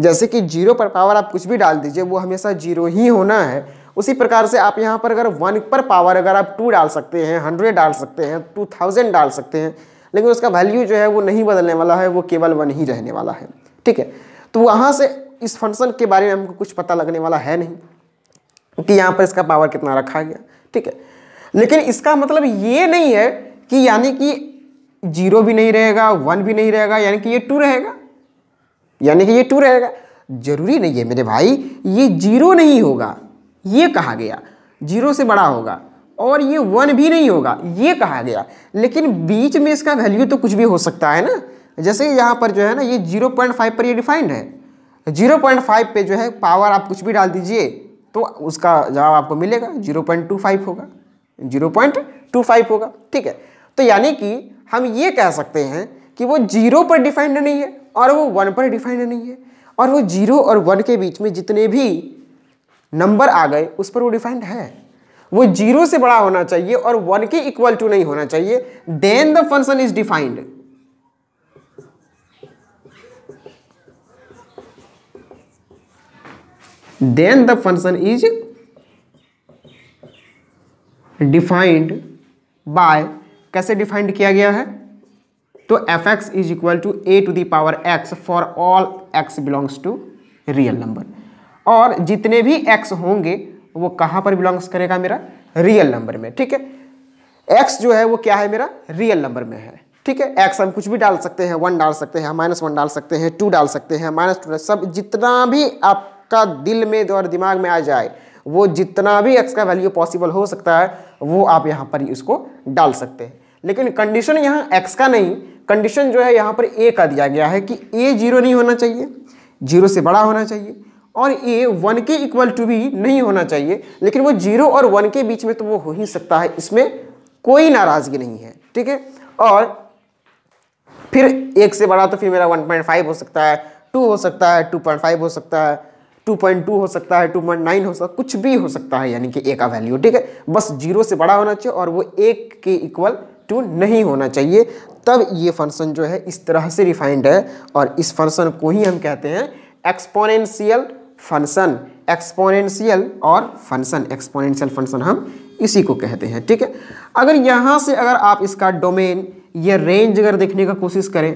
जैसे कि जीरो पर पावर आप कुछ भी डाल दीजिए वो हमेशा जीरो ही होना है उसी प्रकार से आप यहाँ पर अगर वन पर पावर अगर आप टू डाल सकते हैं हंड्रेड डाल सकते हैं टू थाउजेंड डाल सकते हैं लेकिन उसका वैल्यू जो है वो नहीं बदलने वाला है वो केवल वन ही रहने वाला है ठीक है तो वहाँ से इस फंक्शन के बारे में हमको कुछ पता लगने वाला है नहीं कि यहाँ पर इसका पावर कितना रखा गया ठीक है लेकिन इसका मतलब ये नहीं है कि यानी कि जीरो भी नहीं रहेगा वन भी नहीं रहेगा यानी कि ये टू रहेगा यानी कि ये टू रहेगा जरूरी नहीं है मेरे भाई ये जीरो नहीं होगा ये कहा गया जीरो से बड़ा होगा और ये वन भी नहीं होगा ये कहा गया लेकिन बीच में इसका वैल्यू तो कुछ भी हो सकता है ना जैसे यहाँ पर जो है ना ये जीरो पॉइंट फाइव पर ये डिफाइंड है जीरो पॉइंट फाइव पे जो है पावर आप कुछ भी डाल दीजिए तो उसका जवाब आपको मिलेगा जीरो पॉइंट टू फाइव होगा जीरो पॉइंट टू फाइव होगा ठीक है तो यानी कि हम ये कह सकते हैं कि वो जीरो पर डिफाइंड नहीं है और वो वन पर डिफाइंड नहीं है और वो जीरो और वन के बीच में जितने भी नंबर आ गए उस पर वो डिफाइंड है वो जीरो से बड़ा होना चाहिए और वन के इक्वल टू नहीं होना चाहिए then the function is defined then the function is defined by कैसे डिफाइंड किया गया है तो F x is equal to A to the power X for all X belongs to real number और जितने भी एक्स होंगे वो कहाँ पर बिलोंग्स करेगा मेरा रियल नंबर में ठीक है एक्स जो है वो क्या है मेरा रियल नंबर में है ठीक है एक्स हम कुछ भी डाल सकते हैं वन डाल सकते हैं माइनस वन डाल सकते हैं टू डाल सकते हैं माइनस टू सब जितना भी आप आपका दिल में और दिमाग में आ जाए वो जितना भी एक्स का वैल्यू पॉसिबल हो सकता है वो आप यहाँ पर इसको डाल सकते हैं लेकिन कंडीशन यहाँ एक्स का नहीं कंडीशन जो है यहाँ पर ए का दिया गया है कि ए जीरो नहीं होना चाहिए जीरो से बड़ा होना चाहिए और ए वन के इक्वल टू भी नहीं होना चाहिए लेकिन वो जीरो और वन के बीच में तो वो हो ही सकता है इसमें कोई नाराज़गी नहीं है ठीक है और फिर एक से बड़ा तो फिर मेरा फाइव हो सकता है टू हो सकता है फाइव हो सकता है 2.2 हो सकता है 2.9 हो सकता है कुछ भी हो सकता है यानी कि ए का वैल्यू ठीक है बस जीरो से बड़ा होना चाहिए और वो एक के इक्वल टू नहीं होना चाहिए तब ये फंक्शन जो है इस तरह से रिफाइंड है और इस फंक्शन को ही हम कहते हैं एक्सपोनेंशियल फंक्शन एक्सपोनेंशियल और फंक्शन एक्सपोनेंशियल फंक्शन हम इसी को कहते हैं ठीक है अगर यहाँ से अगर आप इसका डोमेन या रेंज अगर देखने का कोशिश करें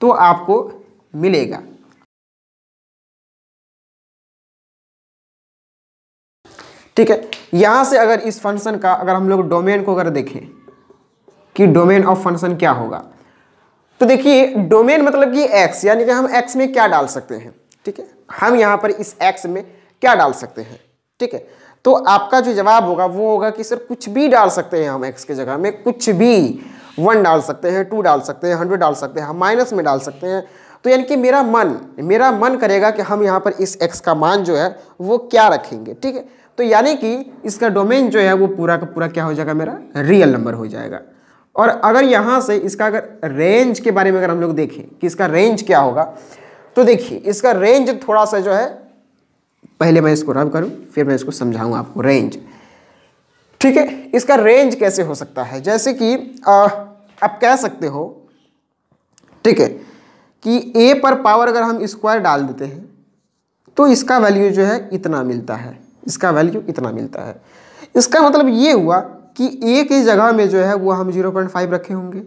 तो आपको मिलेगा ठीक है यहाँ से अगर इस फंक्शन का अगर हम लोग डोमेन को अगर देखें कि डोमेन ऑफ फंक्शन क्या होगा तो देखिए डोमेन मतलब कि एक्स यानी कि हम एक्स में क्या डाल सकते हैं ठीक है हम यहाँ पर इस एक्स में क्या डाल सकते हैं ठीक है तो आपका जो जवाब होगा वो होगा कि सर कुछ भी डाल सकते हैं हम एक्स के जगह में कुछ भी वन डाल सकते हैं टू डाल सकते हैं हंड्रेड डाल सकते हैं हम माइनस में डाल सकते हैं तो यानी कि मेरा मन मेरा मन करेगा कि हम यहाँ पर इस एक्स का मान जो है वो क्या रखेंगे ठीक है तो यानी कि इसका डोमेन जो है वो पूरा का पूरा क्या हो जाएगा मेरा रियल नंबर हो जाएगा और अगर यहाँ से इसका अगर रेंज के बारे में अगर हम लोग देखें कि इसका रेंज क्या होगा तो देखिए इसका रेंज थोड़ा सा जो है पहले मैं इसको रब करूँ फिर मैं इसको समझाऊँ आपको रेंज ठीक है इसका रेंज कैसे हो सकता है जैसे कि आ, आप कह सकते हो ठीक है कि ए पर पावर अगर हम स्क्वायर डाल देते हैं तो इसका वैल्यू जो है इतना मिलता है इसका वैल्यू कितना मिलता है इसका मतलब ये हुआ कि एक ही जगह में जो है वो हम जीरो पॉइंट फाइव रखे होंगे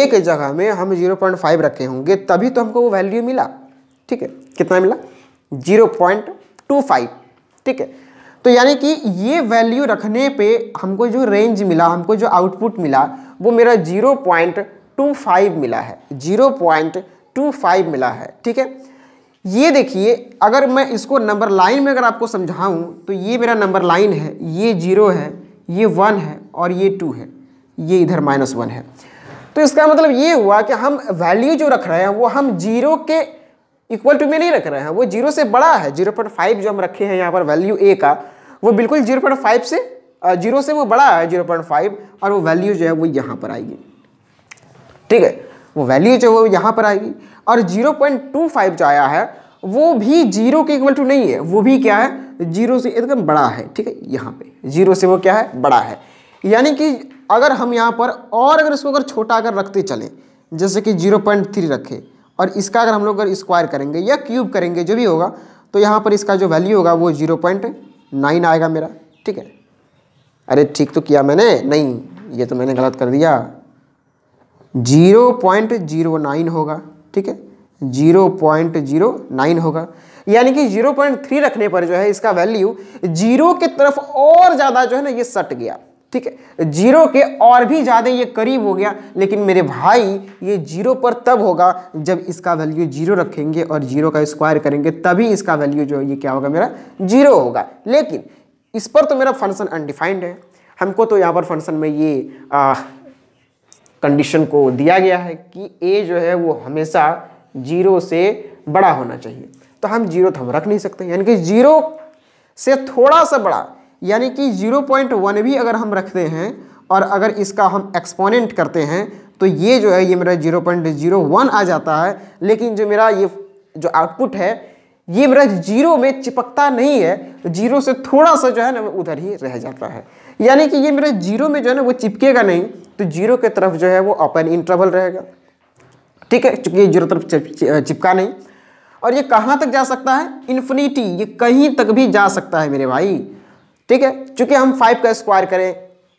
एक जगह में हम जीरो पॉइंट फाइव रखे होंगे तभी तो हमको वो वैल्यू मिला ठीक है कितना मिला जीरो पॉइंट टू फाइव ठीक है तो यानी कि ये वैल्यू रखने पे हमको जो रेंज मिला हमको जो आउटपुट मिला वो मेरा जीरो पॉइंट टू फाइव मिला है जीरो पॉइंट टू फाइव मिला है ठीक है ये देखिए अगर मैं इसको नंबर लाइन में अगर आपको समझाऊं तो ये मेरा नंबर लाइन है ये जीरो है ये वन है और ये टू है ये इधर माइनस वन है तो इसका मतलब ये हुआ कि हम वैल्यू जो रख रहे हैं वो हम जीरो के इक्वल टू में नहीं रख रहे हैं वो जीरो से बड़ा है जीरो पॉइंट फाइव जो हम रखे हैं यहाँ पर वैल्यू ए का वो बिल्कुल जीरो पॉइंट फाइव से जीरो से वो बड़ा है जीरो पॉइंट फाइव और वो वैल्यू जो है वो यहाँ पर आएगी ठीक है वो वैल्यू जो वो यहाँ पर आएगी और 0.25 जो आया है वो भी जीरो के इक्वल टू नहीं है वो भी क्या है जीरो से एकदम बड़ा है ठीक है यहाँ पे जीरो से वो क्या है बड़ा है यानी कि अगर हम यहाँ पर और अगर इसको अगर छोटा अगर रखते चलें जैसे कि जीरो पॉइंट थ्री रखें और इसका अगर हम लोग अगर स्क्वायर करेंगे या क्यूब करेंगे जो भी होगा तो यहाँ पर इसका जो वैल्यू होगा वो जीरो पॉइंट नाइन आएगा मेरा ठीक है अरे ठीक तो किया मैंने नहीं ये तो मैंने गलत कर दिया जीरो पॉइंट जीरो नाइन होगा ठीक है जीरो पॉइंट जीरो नाइन होगा यानी कि जीरो पॉइंट थ्री रखने पर जो है इसका वैल्यू जीरो के तरफ और ज़्यादा जो है ना ये सट गया ठीक है जीरो के और भी ज़्यादा ये करीब हो गया लेकिन मेरे भाई ये जीरो पर तब होगा जब इसका वैल्यू जीरो रखेंगे और जीरो का स्क्वायर करेंगे तभी इसका वैल्यू जो है ये क्या होगा मेरा जीरो होगा लेकिन इस पर तो मेरा फंक्शन अनडिफाइंड है हमको तो यहाँ पर फंक्शन में ये कंडीशन को दिया गया है कि ए जो है वो हमेशा जीरो से बड़ा होना चाहिए तो हम जीरो तो हम रख नहीं सकते यानी कि जीरो से थोड़ा सा बड़ा यानी कि जीरो पॉइंट वन भी अगर हम रखते हैं और अगर इसका हम एक्सपोनेंट करते हैं तो ये जो है ये मेरा जीरो पॉइंट जीरो वन आ जाता है लेकिन जो मेरा ये जो आउटपुट है ये मेरा जीरो में चिपकता नहीं है तो जीरो से थोड़ा सा जो है ना उधर ही रह जाता है यानी कि ये मेरा जीरो में जो है ना वो चिपकेगा नहीं तो जीरो के तरफ जो है वो अपन इंटरवल रहेगा ठीक है चूँकि ये जीरो तरफ चिपका नहीं और ये कहाँ तक जा सकता है इन्फिनिटी ये कहीं तक भी जा सकता है मेरे भाई ठीक है चूँकि हम फाइव का स्क्वायर करें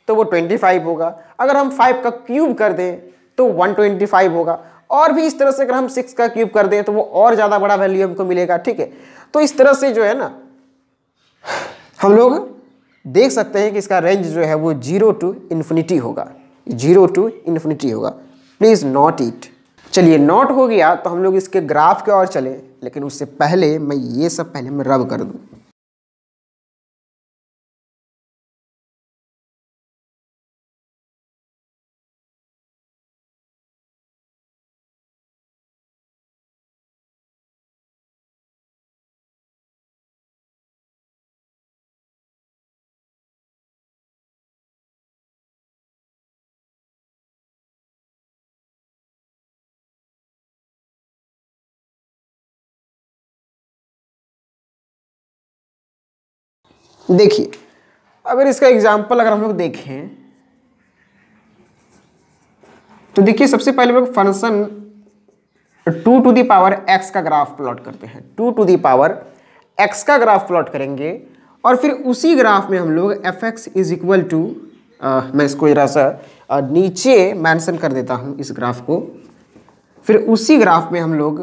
तो वो ट्वेंटी फाइव होगा अगर हम फाइव का क्यूब कर दें तो वन ट्वेंटी फाइव होगा और भी इस तरह से अगर हम सिक्स का क्यूब कर दें तो वो और ज़्यादा बड़ा वैल्यू हमको मिलेगा ठीक है तो इस तरह से जो है ना हम लोग देख सकते हैं कि इसका रेंज जो है वो जीरो टू इन्फिनिटी होगा जीरो टू इन्फिनिटी होगा प्लीज़ नॉट इट चलिए नॉट हो गया तो हम लोग इसके ग्राफ के और चलें लेकिन उससे पहले मैं ये सब पहले मैं रब कर दूँ देखिए अगर इसका एग्जाम्पल अगर हम लोग देखें तो देखिए सबसे पहले हम लोग function two to the power X का ग्राफ प्लॉट करते हैं टू टू दावर एक्स का ग्राफ प्लॉट करेंगे और फिर उसी ग्राफ में हम लोग F x is equal to मैं इसको जरा सा नीचे मैंसन कर देता हूँ इस ग्राफ को फिर उसी ग्राफ में हम लोग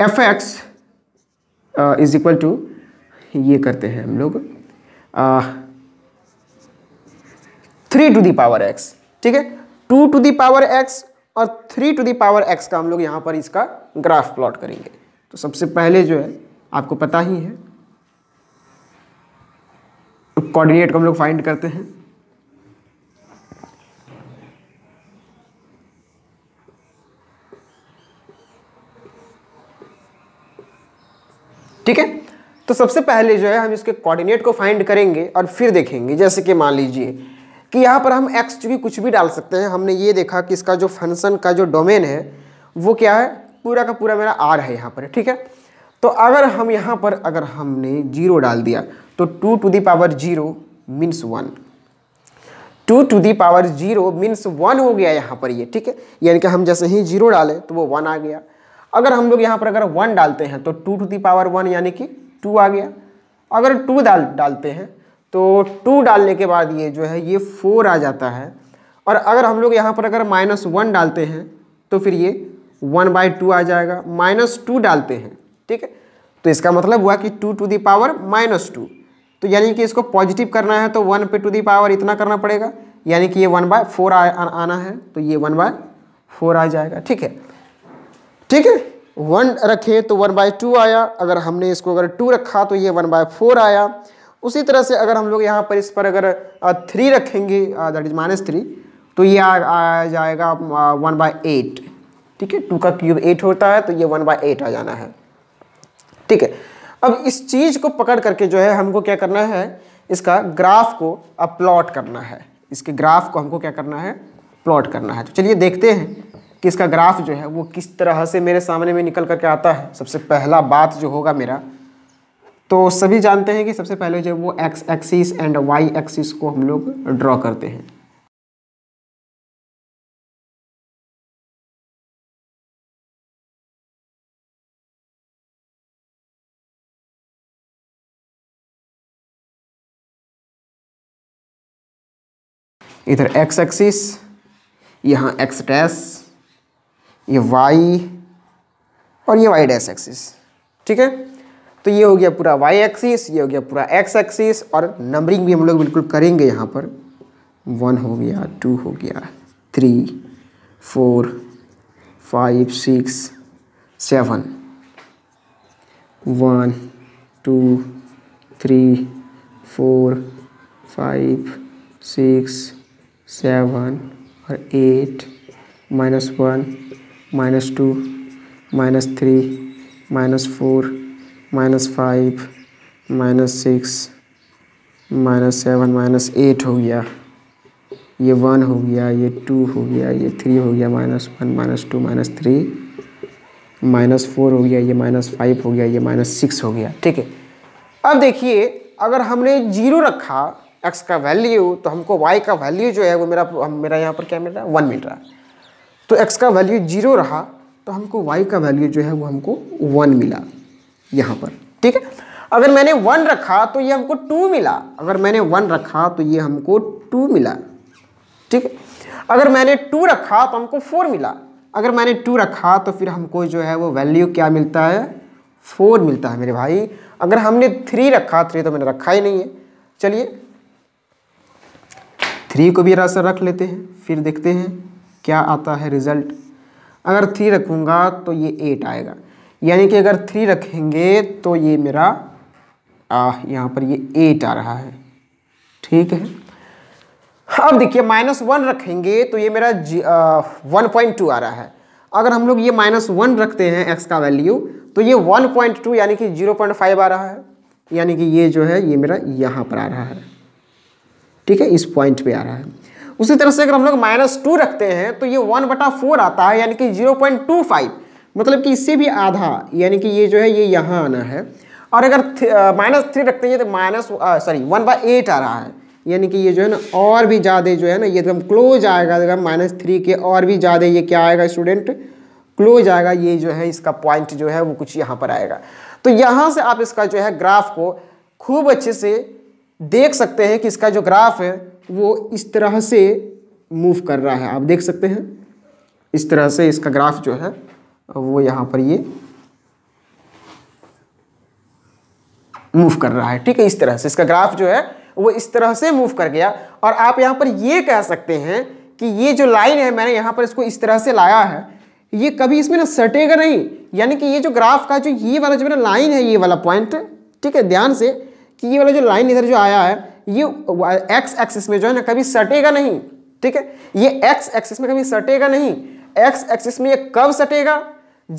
F x is equal to ये करते हैं हम लोग थ्री टू दावर एक्स ठीक है टू टू दावर एक्स और थ्री टू दावर एक्स का हम लोग यहाँ पर इसका ग्राफ प्लॉट करेंगे तो सबसे पहले जो है आपको पता ही है कोऑर्डिनेट को हम लोग फाइंड करते हैं ठीक है तो सबसे पहले जो है हम इसके कोऑर्डिनेट को फाइंड करेंगे और फिर देखेंगे जैसे कि मान लीजिए कि यहाँ पर हम एक्स चूँकि कुछ भी डाल सकते हैं हमने ये देखा कि इसका जो फंक्शन का जो डोमेन है वो क्या है पूरा का पूरा मेरा आर है यहाँ पर ठीक है तो अगर हम यहाँ पर अगर हमने जीरो डाल दिया तो two to the power zero means one two to the power zero means one हो गया यहाँ पर ये ठीक है यानी कि हम जैसे ही जीरो डालें तो वो वन आ गया अगर हम लोग यहाँ पर अगर वन डालते हैं तो two to the power one यानी कि टू आ गया अगर टू डाल डालते हैं तो टू डालने के बाद ये जो है ये फोर आ जाता है और अगर हम लोग यहाँ पर अगर माइनस वन डालते हैं तो फिर ये वन बाई टू आ जाएगा माइनस टू डालते हैं ठीक है तो इसका मतलब हुआ कि two to the power minus two तो यानी कि इसको पॉजिटिव करना है तो वन पे टू दी पावर इतना करना पड़ेगा यानी कि ये वन बाय फोर आना है तो ये वन बाय फोर आ जाएगा ठीक है ठीक है वन रखे तो वन बाई टू आया अगर हमने इसको अगर टू रखा तो ये वन बाय फोर आया उसी तरह से अगर हम लोग यहाँ पर इस पर अगर थ्री रखेंगे दैट इज माइनस थ्री तो ये आ, आ जाएगा वन बाई एट ठीक है टू का क्यूब एट होता है तो ये वन बाई एट आ जाना है ठीक है अब इस चीज़ को पकड़ करके जो है हमको क्या करना है इसका ग्राफ को अब प्लॉट करना है इसके ग्राफ को हमको क्या करना है प्लॉट करना है तो चलिए देखते हैं कि इसका ग्राफ जो है वो किस तरह से मेरे सामने में निकल करके आता है सबसे पहला बात जो होगा मेरा तो सभी जानते हैं कि सबसे पहले जो वो X axis and Y axis को हम लोग ड्रॉ करते हैं इधर एक्स एक्सिस यहाँ एक्स डैश ये वाई और ये वाई डैश एक्सिस ठीक है तो ये हो गया पूरा वाई एक्सिस ये हो गया पूरा एक्स एक्सिस और नंबरिंग भी हम लोग बिल्कुल करेंगे यहाँ पर वन हो गया टू हो गया three four five six seven one two three four five six seven और eight minus one minus two minus three minus four minus five minus six minus seven minus eight हो गया ये वन हो गया ये टू हो गया ये थ्री हो गया minus one minus two minus three minus four हो गया ये माइनस फाइव हो गया ये माइनस सिक्स हो गया ठीक है अब देखिए अगर हमने जीरो रखा एक्स का वैल्यू तो हमको वाई का वैल्यू जो है वो मेरा मेरा यहाँ पर क्या मिल रहा है वन मिल रहा है तो एक्स का वैल्यू जीरो रहा तो हमको वाई का वैल्यू जो है वो हमको वन मिला यहाँ पर ठीक है अगर मैंने वन रखा तो ये हमको टू मिला अगर मैंने वन रखा तो ये हमको टू मिला ठीक है अगर मैंने टू रखा तो हमको फोर मिला अगर मैंने टू रखा तो फिर हमको जो है वो वैल्यू क्या मिलता है फोर मिलता है मेरे भाई अगर हमने थ्री रखा थ्री तो मैंने रखा ही नहीं है चलिए थ्री को भी रास्ता रख लेते हैं फिर देखते हैं क्या आता है रिज़ल्ट अगर थ्री रखूँगा तो ये एट आएगा यानी कि अगर थ्री रखेंगे तो ये मेरा यहाँ पर ये एट आ रहा है ठीक है अब देखिए माइनस वन रखेंगे तो ये मेरा वन पॉइंट टू आ रहा है अगर हम लोग ये माइनस वन रखते हैं एक्स का वैल्यू तो ये वन पॉइंट टू यानी कि जीरो पॉइंट फाइव आ रहा है यानी कि ये जो है ये मेरा यहाँ पर आ रहा है ठीक है इस पॉइंट पे आ रहा है उसी तरह से अगर हम लोग माइनस टू रखते हैं तो ये वन बटा फोर आता है यानी कि जीरो पॉइंट टू फाइव मतलब कि इससे भी आधा यानी कि ये जो है ये यहाँ आना है और अगर माइनस थ्री रखते हैं तो minus sorry one by eight आ रहा है यानी कि ये जो है ना और भी ज़्यादा जो है ना ये एकदम तो क्लोज आएगा अगर माइनस थ्री के और भी ज़्यादा ये क्या आएगा स्टूडेंट क्लोज आएगा ये जो है इसका पॉइंट जो है वो कुछ यहाँ पर आएगा तो यहाँ से आप इसका जो है ग्राफ को खूब अच्छे से देख सकते हैं कि इसका जो ग्राफ है वो इस तरह से मूव कर रहा है आप देख सकते हैं इस तरह से इसका ग्राफ जो है वो यहाँ पर ये मूव कर रहा है ठीक है इस तरह से इसका ग्राफ जो है वो इस तरह से मूव कर गया और आप यहाँ पर ये कह सकते हैं कि ये जो लाइन है मैंने यहाँ पर इसको इस तरह से लाया है ये कभी इसमें ना सटेगा नहीं यानी कि ये जो ग्राफ का जो ये वाला जो मेरा लाइन है ये वाला पॉइंट ठीक है ध्यान से कि ये वाला जो लाइन इधर जो आया है ये एक्स एक्सिस में जो है ना कभी सटेगा नहीं ठीक है ये एक्स एक्सिस में कभी सटेगा नहीं एक्स एक्सिस में ये कब सटेगा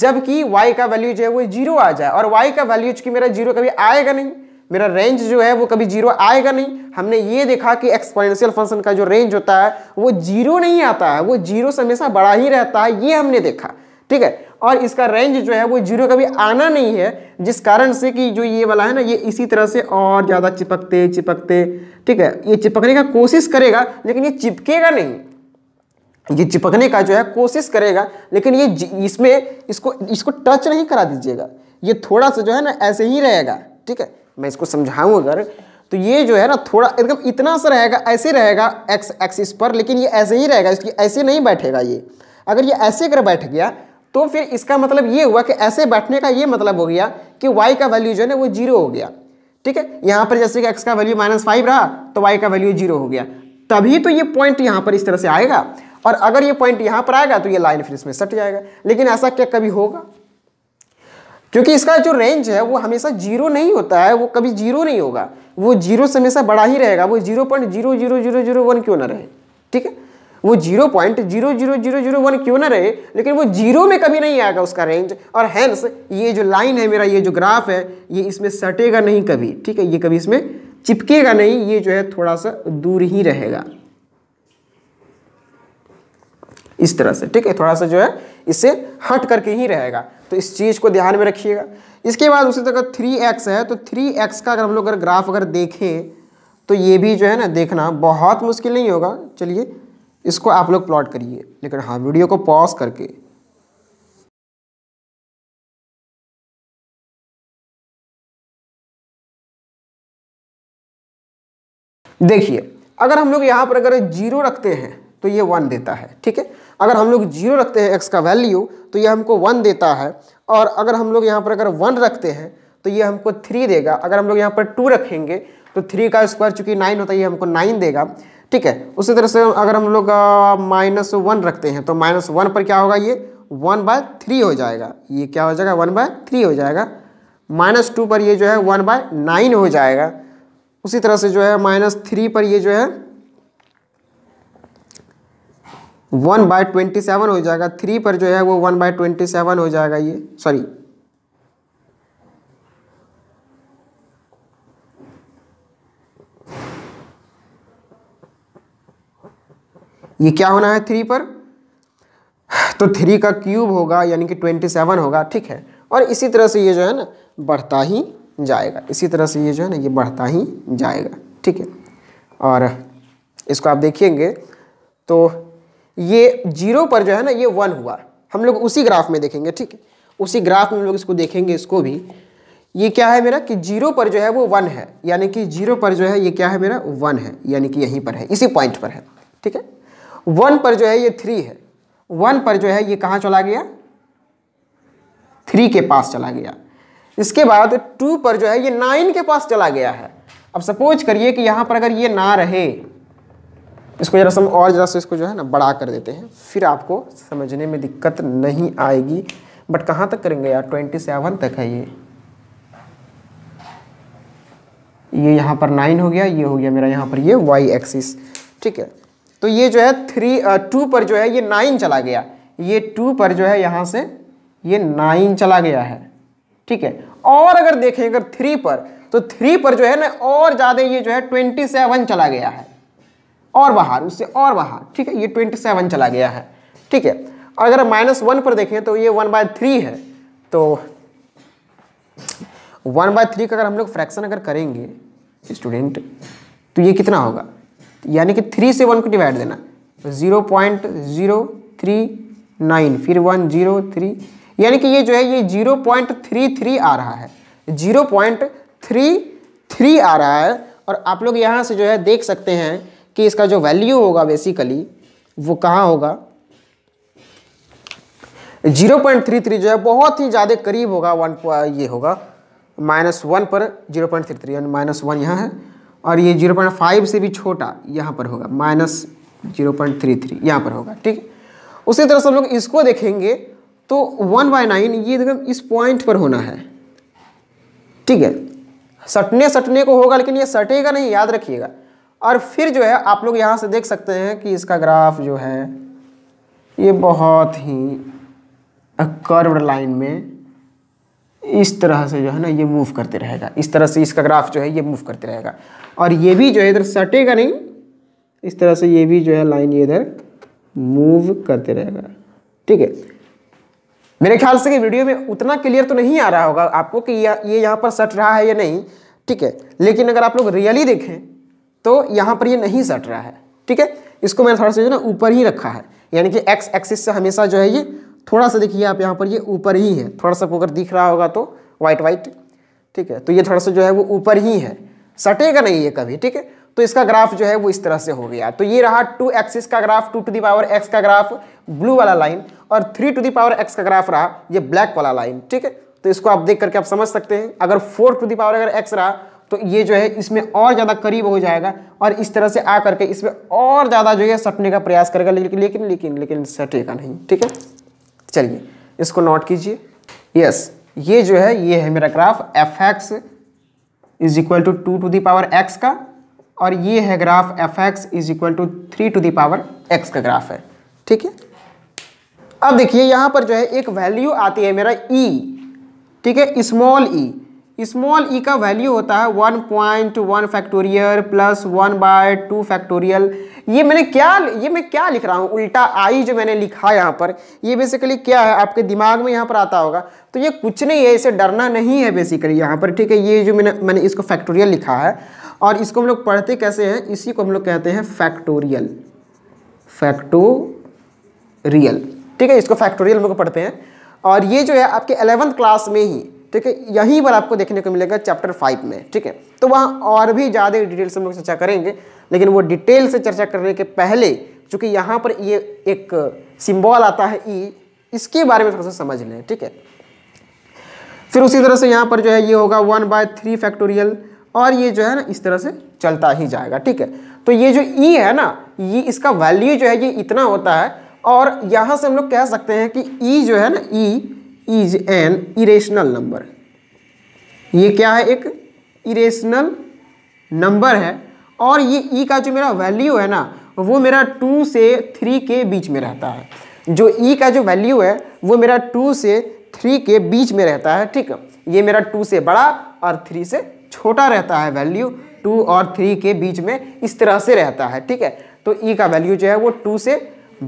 जबकि वाई का वैल्यू जो है वो जीरो आ जाए और वाई का वैल्यू चूंकि मेरा जीरो कभी आएगा नहीं मेरा रेंज जो है वो कभी जीरो आएगा नहीं हमने ये देखा कि एक्सपोनेंशियल फंक्शन का जो रेंज होता है वो जीरो नहीं आता है वो जीरो से हमेशा बड़ा ही रहता है ये हमने देखा ठीक है और इसका रेंज जो है वो जीरो कभी आना नहीं है जिस कारण से कि जो ये वाला है ना ये इसी तरह से और ज़्यादा चिपकते चिपकते ठीक है ये चिपकने का कोशिश करेगा लेकिन ये चिपकेगा नहीं ये चिपकने का जो है कोशिश करेगा लेकिन ये इसमें इसको इसको टच नहीं करा दीजिएगा ये थोड़ा सा जो है ना ऐसे ही रहेगा ठीक है मैं इसको समझाऊँ अगर तो ये जो है ना थोड़ा एकदम इतना सा रहेगा ऐसे रहेगा एक्स एक्सिस पर लेकिन ये ऐसे ही रहेगा इसकी ऐसे नहीं बैठेगा ये अगर ये ऐसे अगर बैठ गया तो फिर इसका मतलब ये हुआ कि ऐसे बैठने का ये मतलब हो गया कि वाई का वैल्यू जो है ना वो जीरो हो गया ठीक है यहाँ पर जैसे कि एक्स का वैल्यू माइनस फाइव रहा तो वाई का वैल्यू जीरो हो गया तभी तो ये पॉइंट यहाँ पर इस तरह से आएगा और अगर ये पॉइंट यहाँ पर आएगा तो ये लाइन फिर इसमें सट जाएगा लेकिन ऐसा क्या कभी होगा क्योंकि इसका जो रेंज है वो हमेशा जीरो नहीं होता है वो कभी जीरो नहीं होगा वो जीरो से हमेशा बड़ा ही रहेगा वो zero point zero zero zero zero one क्यों ना रहे ठीक है वो zero point zero zero zero zero one क्यों ना रहे लेकिन वो जीरो में कभी नहीं आएगा उसका रेंज और हैंस ये जो लाइन है मेरा ये जो ग्राफ है ये इसमें सटेगा नहीं कभी ठीक है ये कभी इसमें चिपकेगा नहीं ये जो है थोड़ा सा दूर ही रहेगा इस तरह से ठीक है थोड़ा सा जो है इससे हट करके ही रहेगा तो इस चीज़ को ध्यान में रखिएगा इसके बाद उसी तरह थ्री एक्स है तो थ्री एक्स का अगर हम लोग अगर ग्राफ अगर देखें तो ये भी जो है ना देखना बहुत मुश्किल नहीं होगा चलिए इसको आप लोग प्लॉट करिए लेकिन हाँ वीडियो को पॉज करके देखिए अगर हम लोग यहाँ पर अगर जीरो रखते हैं तो ये वन देता है ठीक है अगर हम लोग जीरो रखते हैं एक्स का वैल्यू तो ये हमको वन देता है और अगर हम लोग यहाँ पर अगर वन रखते हैं तो ये हमको थ्री देगा अगर हम लोग यहाँ पर टू रखेंगे तो थ्री का स्क्वायर चूंकि नाइन होता है ये हमको नाइन देगा ठीक है उसी तरह से अगर हम लोग माइनस वन रखते हैं तो माइनस वन पर क्या होगा ये वन बाय थ्री हो जाएगा ये क्या हो जाएगा वन बाय थ्री हो जाएगा माइनस टू पर ये जो है वन बाय नाइन हो जाएगा उसी तरह से जो है माइनस थ्री पर ये जो है वन बाय ट्वेंटी सेवन हो जाएगा थ्री पर जो है वो वन बाय ट्वेंटी सेवन हो जाएगा ये सॉरी ये क्या होना है थ्री पर तो थ्री का क्यूब होगा यानी कि ट्वेंटी सेवन होगा ठीक है और इसी तरह से ये जो है ना बढ़ता ही जाएगा इसी तरह से ये जो है ना ये बढ़ता ही जाएगा ठीक है और इसको आप देखेंगे तो ये जीरो पर जो है ना ये वन हुआ हम लोग उसी ग्राफ में देखेंगे ठीक है उसी ग्राफ में हम लोग इसको देखेंगे इसको भी ये क्या है मेरा कि जीरो पर जो है वो वन है यानी कि जीरो पर जो है ये क्या है मेरा वन है यानी कि यहीं पर है इसी पॉइंट पर है ठीक है वन पर जो है ये थ्री है वन पर जो है ये कहाँ चला गया थ्री के पास चला गया इसके बाद टू पर जो है ये नाइन के पास चला गया है अब सपोज करिए कि यहाँ पर अगर ये ना रहे इसको जरा सम और ज़रा से इसको जो है ना बड़ा कर देते हैं फिर आपको समझने में दिक्कत नहीं आएगी बट कहाँ तक करेंगे यार ट्वेंटी सेवन तक है ये ये यहाँ पर नाइन हो गया ये हो गया मेरा यहाँ पर ये वाई एक्सिस ठीक है तो ये जो है थ्री टू uh, पर जो है ये नाइन चला गया ये टू पर जो है यहाँ से ये नाइन चला गया है ठीक है और अगर देखें अगर थ्री पर तो थ्री पर जो है ना और ज़्यादा ये जो है ट्वेंटी सेवन चला गया है और बाहर उससे और बाहर ठीक है ये ट्वेंटी सेवन चला गया है ठीक है और अगर माइनस वन पर देखें तो ये वन बाय थ्री है तो वन बाय थ्री का अगर हम लोग फ्रैक्शन अगर करेंगे स्टूडेंट तो ये कितना होगा यानी कि थ्री से वन को डिवाइड देना zero point zero three nine फिर वन जीरो थ्री यानी कि ये जो है ये जीरो पॉइंट थ्री थ्री आ रहा है जीरो पॉइंट थ्री थ्री आ रहा है और आप लोग यहाँ से जो है देख सकते हैं कि इसका जो वैल्यू होगा बेसिकली वो कहाँ होगा जीरो पॉइंट थ्री थ्री जो है बहुत ही ज़्यादा करीब होगा वन ये होगा माइनस वन पर zero point three three minus one यहाँ है और ये जीरो पॉइंट फाइव से भी छोटा यहाँ पर होगा minus zero point three three यहाँ पर होगा ठीक है उसी तरह से हम लोग इसको देखेंगे तो वन बाय नाइन ये एकदम इस पॉइंट पर होना है ठीक है सटने सटने को होगा लेकिन ये सटेगा नहीं याद रखिएगा और फिर जो है आप लोग यहाँ से देख सकते हैं कि इसका ग्राफ जो है ये बहुत ही कर्व्ड लाइन में इस तरह से जो है ना ये मूव करते रहेगा इस तरह से इसका ग्राफ जो है ये मूव करते रहेगा और ये भी जो है इधर सटेगा नहीं इस तरह से ये भी जो है लाइन ये इधर मूव करते रहेगा ठीक है मेरे ख्याल से कि वीडियो में उतना क्लियर तो नहीं आ रहा होगा आपको कि ये यहाँ पर सट रहा है या नहीं ठीक है लेकिन अगर आप लोग रियली देखें तो यहाँ पर ये नहीं सट रहा है ठीक है इसको मैंने थोड़ा सा जो ना ऊपर ही रखा है यानी कि एक्स एक्सिस से हमेशा जो है ये थोड़ा सा देखिए आप यहाँ पर ये ऊपर ही है थोड़ा सा अगर दिख रहा होगा तो वाइट वाइट ठीक है तो ये थोड़ा सा जो है वो ऊपर ही है सटेगा नहीं ये कभी ठीक है तो इसका ग्राफ जो है वो इस तरह से हो गया तो ये रहा टू एक्सिस का graph two to the power X का ग्राफ ब्लू वाला लाइन और थ्री टू दावर एक्स का ग्राफ रहा ये ब्लैक वाला लाइन ठीक है तो इसको आप देख करके आप समझ सकते हैं अगर फोर टू दावर अगर एक्स रहा तो ये जो है इसमें और ज़्यादा करीब हो जाएगा और इस तरह से आ करके इसमें और ज़्यादा जो है सटने का प्रयास करेगा लेकिन लेकिन लेकिन लेकिन सटेगा नहीं ठीक है चलिए इसको नोट कीजिए यस ये जो है ये है मेरा graph F x is equal to two to the power X का और ये है graph F x is equal to three to the power X का ग्राफ है ठीक है अब देखिए यहाँ पर जो है एक वैल्यू आती है मेरा ई e। ठीक है स्मॉल ई स्मॉल ई का वैल्यू होता है one point one factorial plus one by two factorial ये मैंने क्या ये मैं क्या लिख रहा हूँ उल्टा आई जो मैंने लिखा यहाँ पर ये बेसिकली क्या है आपके दिमाग में यहाँ पर आता होगा तो ये कुछ नहीं है इसे डरना नहीं है बेसिकली यहाँ पर ठीक है ये जो मैंने मैंने इसको फैक्टोरियल लिखा है और इसको हम लोग पढ़ते कैसे हैं इसी को हम लोग कहते हैं फैक्टोरियल फैक्टोरियल ठीक है इसको फैक्टोरियल हम लोग पढ़ते हैं और ये जो है आपके अलेवंथ क्लास में ही ठीक है यहीं पर आपको देखने को मिलेगा चैप्टर फाइव में ठीक है तो वहाँ और भी ज़्यादा डिटेल्स हम लोग चर्चा करेंगे लेकिन वो डिटेल से चर्चा करने के पहले चूंकि यहाँ पर ये एक सिंबल आता है ई इसके बारे में थोड़ा सा समझ लें ठीक है फिर उसी तरह से यहाँ पर जो है ये होगा वन बाय थ्री फैक्टोरियल और ये जो है ना इस तरह से चलता ही जाएगा ठीक है तो ये जो ई है ना ये इसका वैल्यू जो है ये इतना होता है और यहाँ से हम लोग कह सकते हैं कि ई जो है ना E is an irrational number ये क्या है एक इरेशनल नंबर है और ये ई e का जो मेरा वैल्यू है ना वो मेरा टू से थ्री के बीच में रहता है जो ई e का जो वैल्यू है वो मेरा टू से थ्री के बीच में रहता है ठीक ये मेरा टू से बड़ा और थ्री से छोटा रहता है वैल्यू टू और थ्री के बीच में इस तरह से रहता है ठीक है तो ई e का वैल्यू जो है वो टू से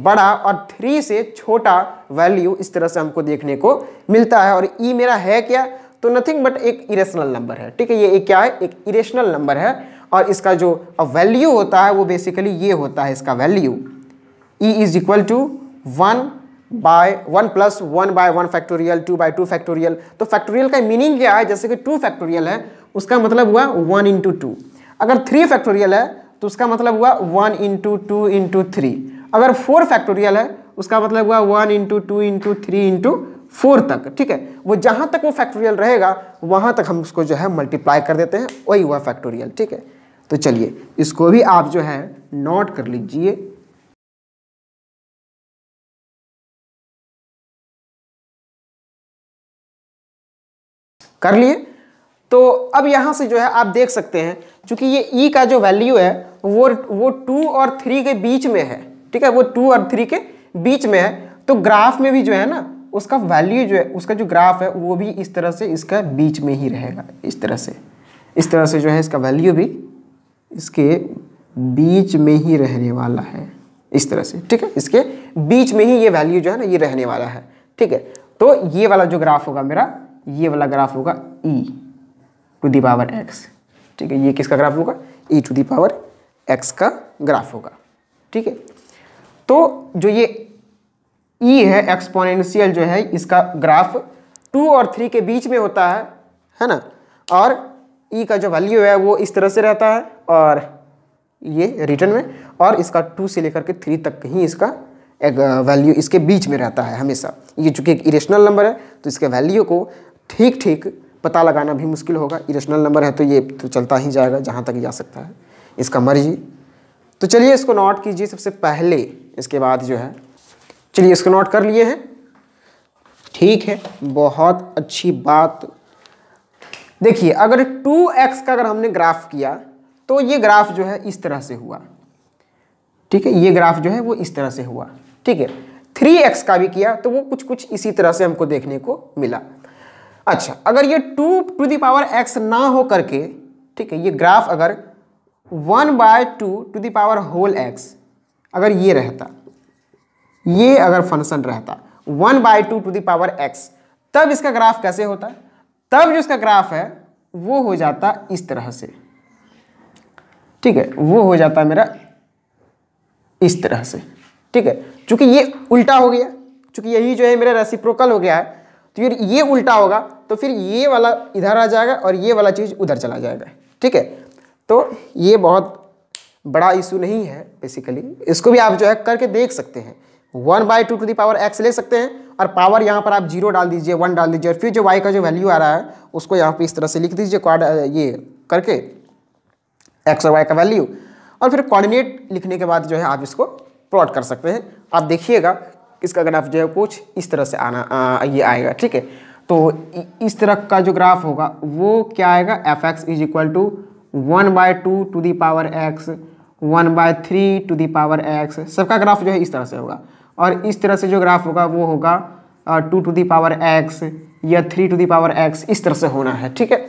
बड़ा और थ्री से छोटा वैल्यू इस तरह से हमको देखने को मिलता है और ई मेरा है क्या तो नथिंग बट एक इरेशनल नंबर है ठीक है ये एक क्या है एक इरेशनल नंबर है और इसका जो वैल्यू होता है वो बेसिकली ये होता है इसका value E is equal to one by one plus one by one factorial two by two factorial तो फैक्टोरियल का मीनिंग क्या है जैसे कि टू फैक्टोरियल है उसका मतलब हुआ वन इंटू टू अगर थ्री फैक्टोरियल है तो उसका मतलब हुआ one into two into three अगर फोर फैक्टोरियल है उसका मतलब हुआ one into two into three into four तक ठीक है वो जहाँ तक वो फैक्टोरियल रहेगा वहाँ तक हम उसको जो है मल्टीप्लाई कर देते हैं वही हुआ फैक्टोरियल ठीक है तो चलिए इसको भी आप जो है नोट कर लीजिए कर लिए तो अब यहां से जो है आप देख सकते हैं क्योंकि ये ई e का जो वैल्यू है वो वो टू और थ्री के बीच में है ठीक है वो टू और थ्री के बीच में है तो ग्राफ में भी जो है ना उसका वैल्यू जो है उसका जो ग्राफ है वो भी इस तरह से इसका बीच में ही रहेगा इस तरह से इस तरह से जो है इसका वैल्यू भी इसके बीच में ही रहने वाला है इस तरह से ठीक है इसके बीच में ही ये वैल्यू जो है ना ये रहने वाला है ठीक है तो ये वाला जो ग्राफ होगा मेरा ये वाला ग्राफ होगा E to the power X ठीक है ये किसका ग्राफ होगा E to the power X का ग्राफ होगा ठीक है तो जो ये ई e है एक्सपोनेंशियल जो है इसका ग्राफ टू और थ्री के बीच में होता है है ना और ई e का जो वैल्यू है वो इस तरह से रहता है और ये रिटर्न में और इसका टू से लेकर के थ्री तक ही इसका एक वैल्यू इसके बीच में रहता है हमेशा ये चूँकि एक इरेशनल नंबर है तो इसके वैल्यू को ठीक ठीक पता लगाना भी मुश्किल होगा इरेशनल नंबर है तो ये तो चलता ही जाएगा जहाँ तक जा सकता है इसका मर्जी तो चलिए इसको नोट कीजिए सबसे पहले इसके बाद जो है चलिए इसको नोट कर लिए हैं ठीक है बहुत अच्छी बात देखिए अगर टू एक्स का अगर हमने ग्राफ किया तो ये ग्राफ जो है इस तरह से हुआ ठीक है ये ग्राफ जो है वो इस तरह से हुआ ठीक है थ्री एक्स का भी किया तो वो कुछ कुछ इसी तरह से हमको देखने को मिला अच्छा अगर ये टू टू दावर एक्स ना हो करके ठीक है ये ग्राफ अगर one by two to the power whole x अगर ये रहता ये अगर फंक्शन रहता one by two to the power x तब इसका ग्राफ कैसे होता तब जो इसका ग्राफ है वो हो जाता इस तरह से ठीक है वो हो जाता मेरा इस तरह से ठीक है चूँकि ये उल्टा हो गया चूंकि यही जो है मेरा रेसिप्रोकल हो गया है तो फिर ये उल्टा होगा तो फिर ये वाला इधर आ जाएगा और ये वाला चीज़ उधर चला जाएगा ठीक है तो ये बहुत बड़ा इशू नहीं है बेसिकली इसको भी आप जो है करके देख सकते हैं one by two to the power x ले सकते हैं और पावर यहाँ पर आप जीरो डाल दीजिए वन डाल दीजिए और फिर जो वाई का जो वैल्यू आ रहा है उसको यहाँ पे इस तरह से लिख दीजिए क्वाड ये करके एक्स और वाई का वैल्यू और फिर कोऑर्डिनेट लिखने के बाद जो है आप इसको प्लॉट कर सकते हैं आप देखिएगा इसका ग्राफ जो है कुछ इस तरह से आना आ, ये आएगा ठीक है तो इस तरह का जो ग्राफ होगा वो क्या आएगा f x is equal to one by two to the power x one by three to power x सबका ग्राफ जो है इस तरह से होगा और इस तरह से जो ग्राफ होगा वो होगा two to the power x या three to the power x इस तरह से होना है ठीक है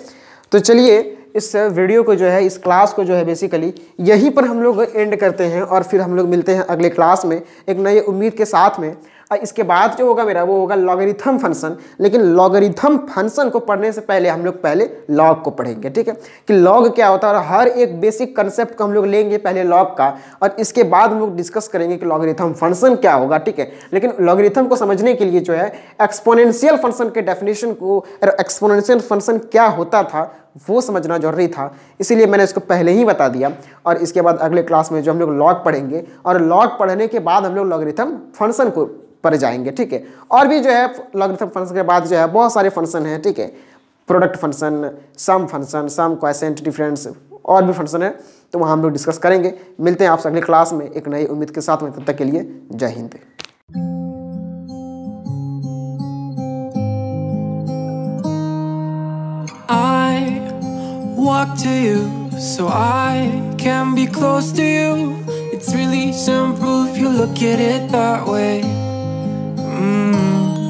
तो चलिए इस वीडियो को जो है इस क्लास को जो है बेसिकली यहीं पर हम लोग एंड करते हैं और फिर हम लोग मिलते हैं अगले क्लास में एक नए उम्मीद के साथ में और इसके बाद जो होगा मेरा वो होगा लॉगरिथम फंक्शन लेकिन लॉगरिथम फंक्शन को पढ़ने से पहले हम लोग पहले लॉग को पढ़ेंगे ठीक है कि लॉग क्या होता है और हर एक बेसिक कंसेप्ट को हम लोग लेंगे पहले लॉग का और इसके बाद हम लोग डिस्कस करेंगे कि लॉगरिथम फंक्शन क्या होगा ठीक है लेकिन लॉगरिथम को समझने के लिए जो है एक्सपोनेंशियल फंक्शन के डेफिनेशन को एक्सपोनेंशियल फंक्शन क्या होता था वो समझना जरूरी था इसीलिए मैंने इसको पहले ही बता दिया और इसके बाद अगले क्लास में जो हम लोग लॉग पढ़ेंगे और लॉग पढ़ने के बाद हम लोग लॉगरिथम फंक्शन को पर जाएंगे ठीक है और भी जो है लॉगरिथम फंक्शन के बाद जो है बहुत सारे फंक्शन हैं ठीक है product function sum function sum question difference और भी फंक्शन है तो वहाँ हम लोग डिस्कस करेंगे मिलते हैं आपसे अगले क्लास में एक नई उम्मीद के साथ में तब तक के लिए जय Hind I walk to you so I can be close to you. It's really simple if you look at it that way. Mm.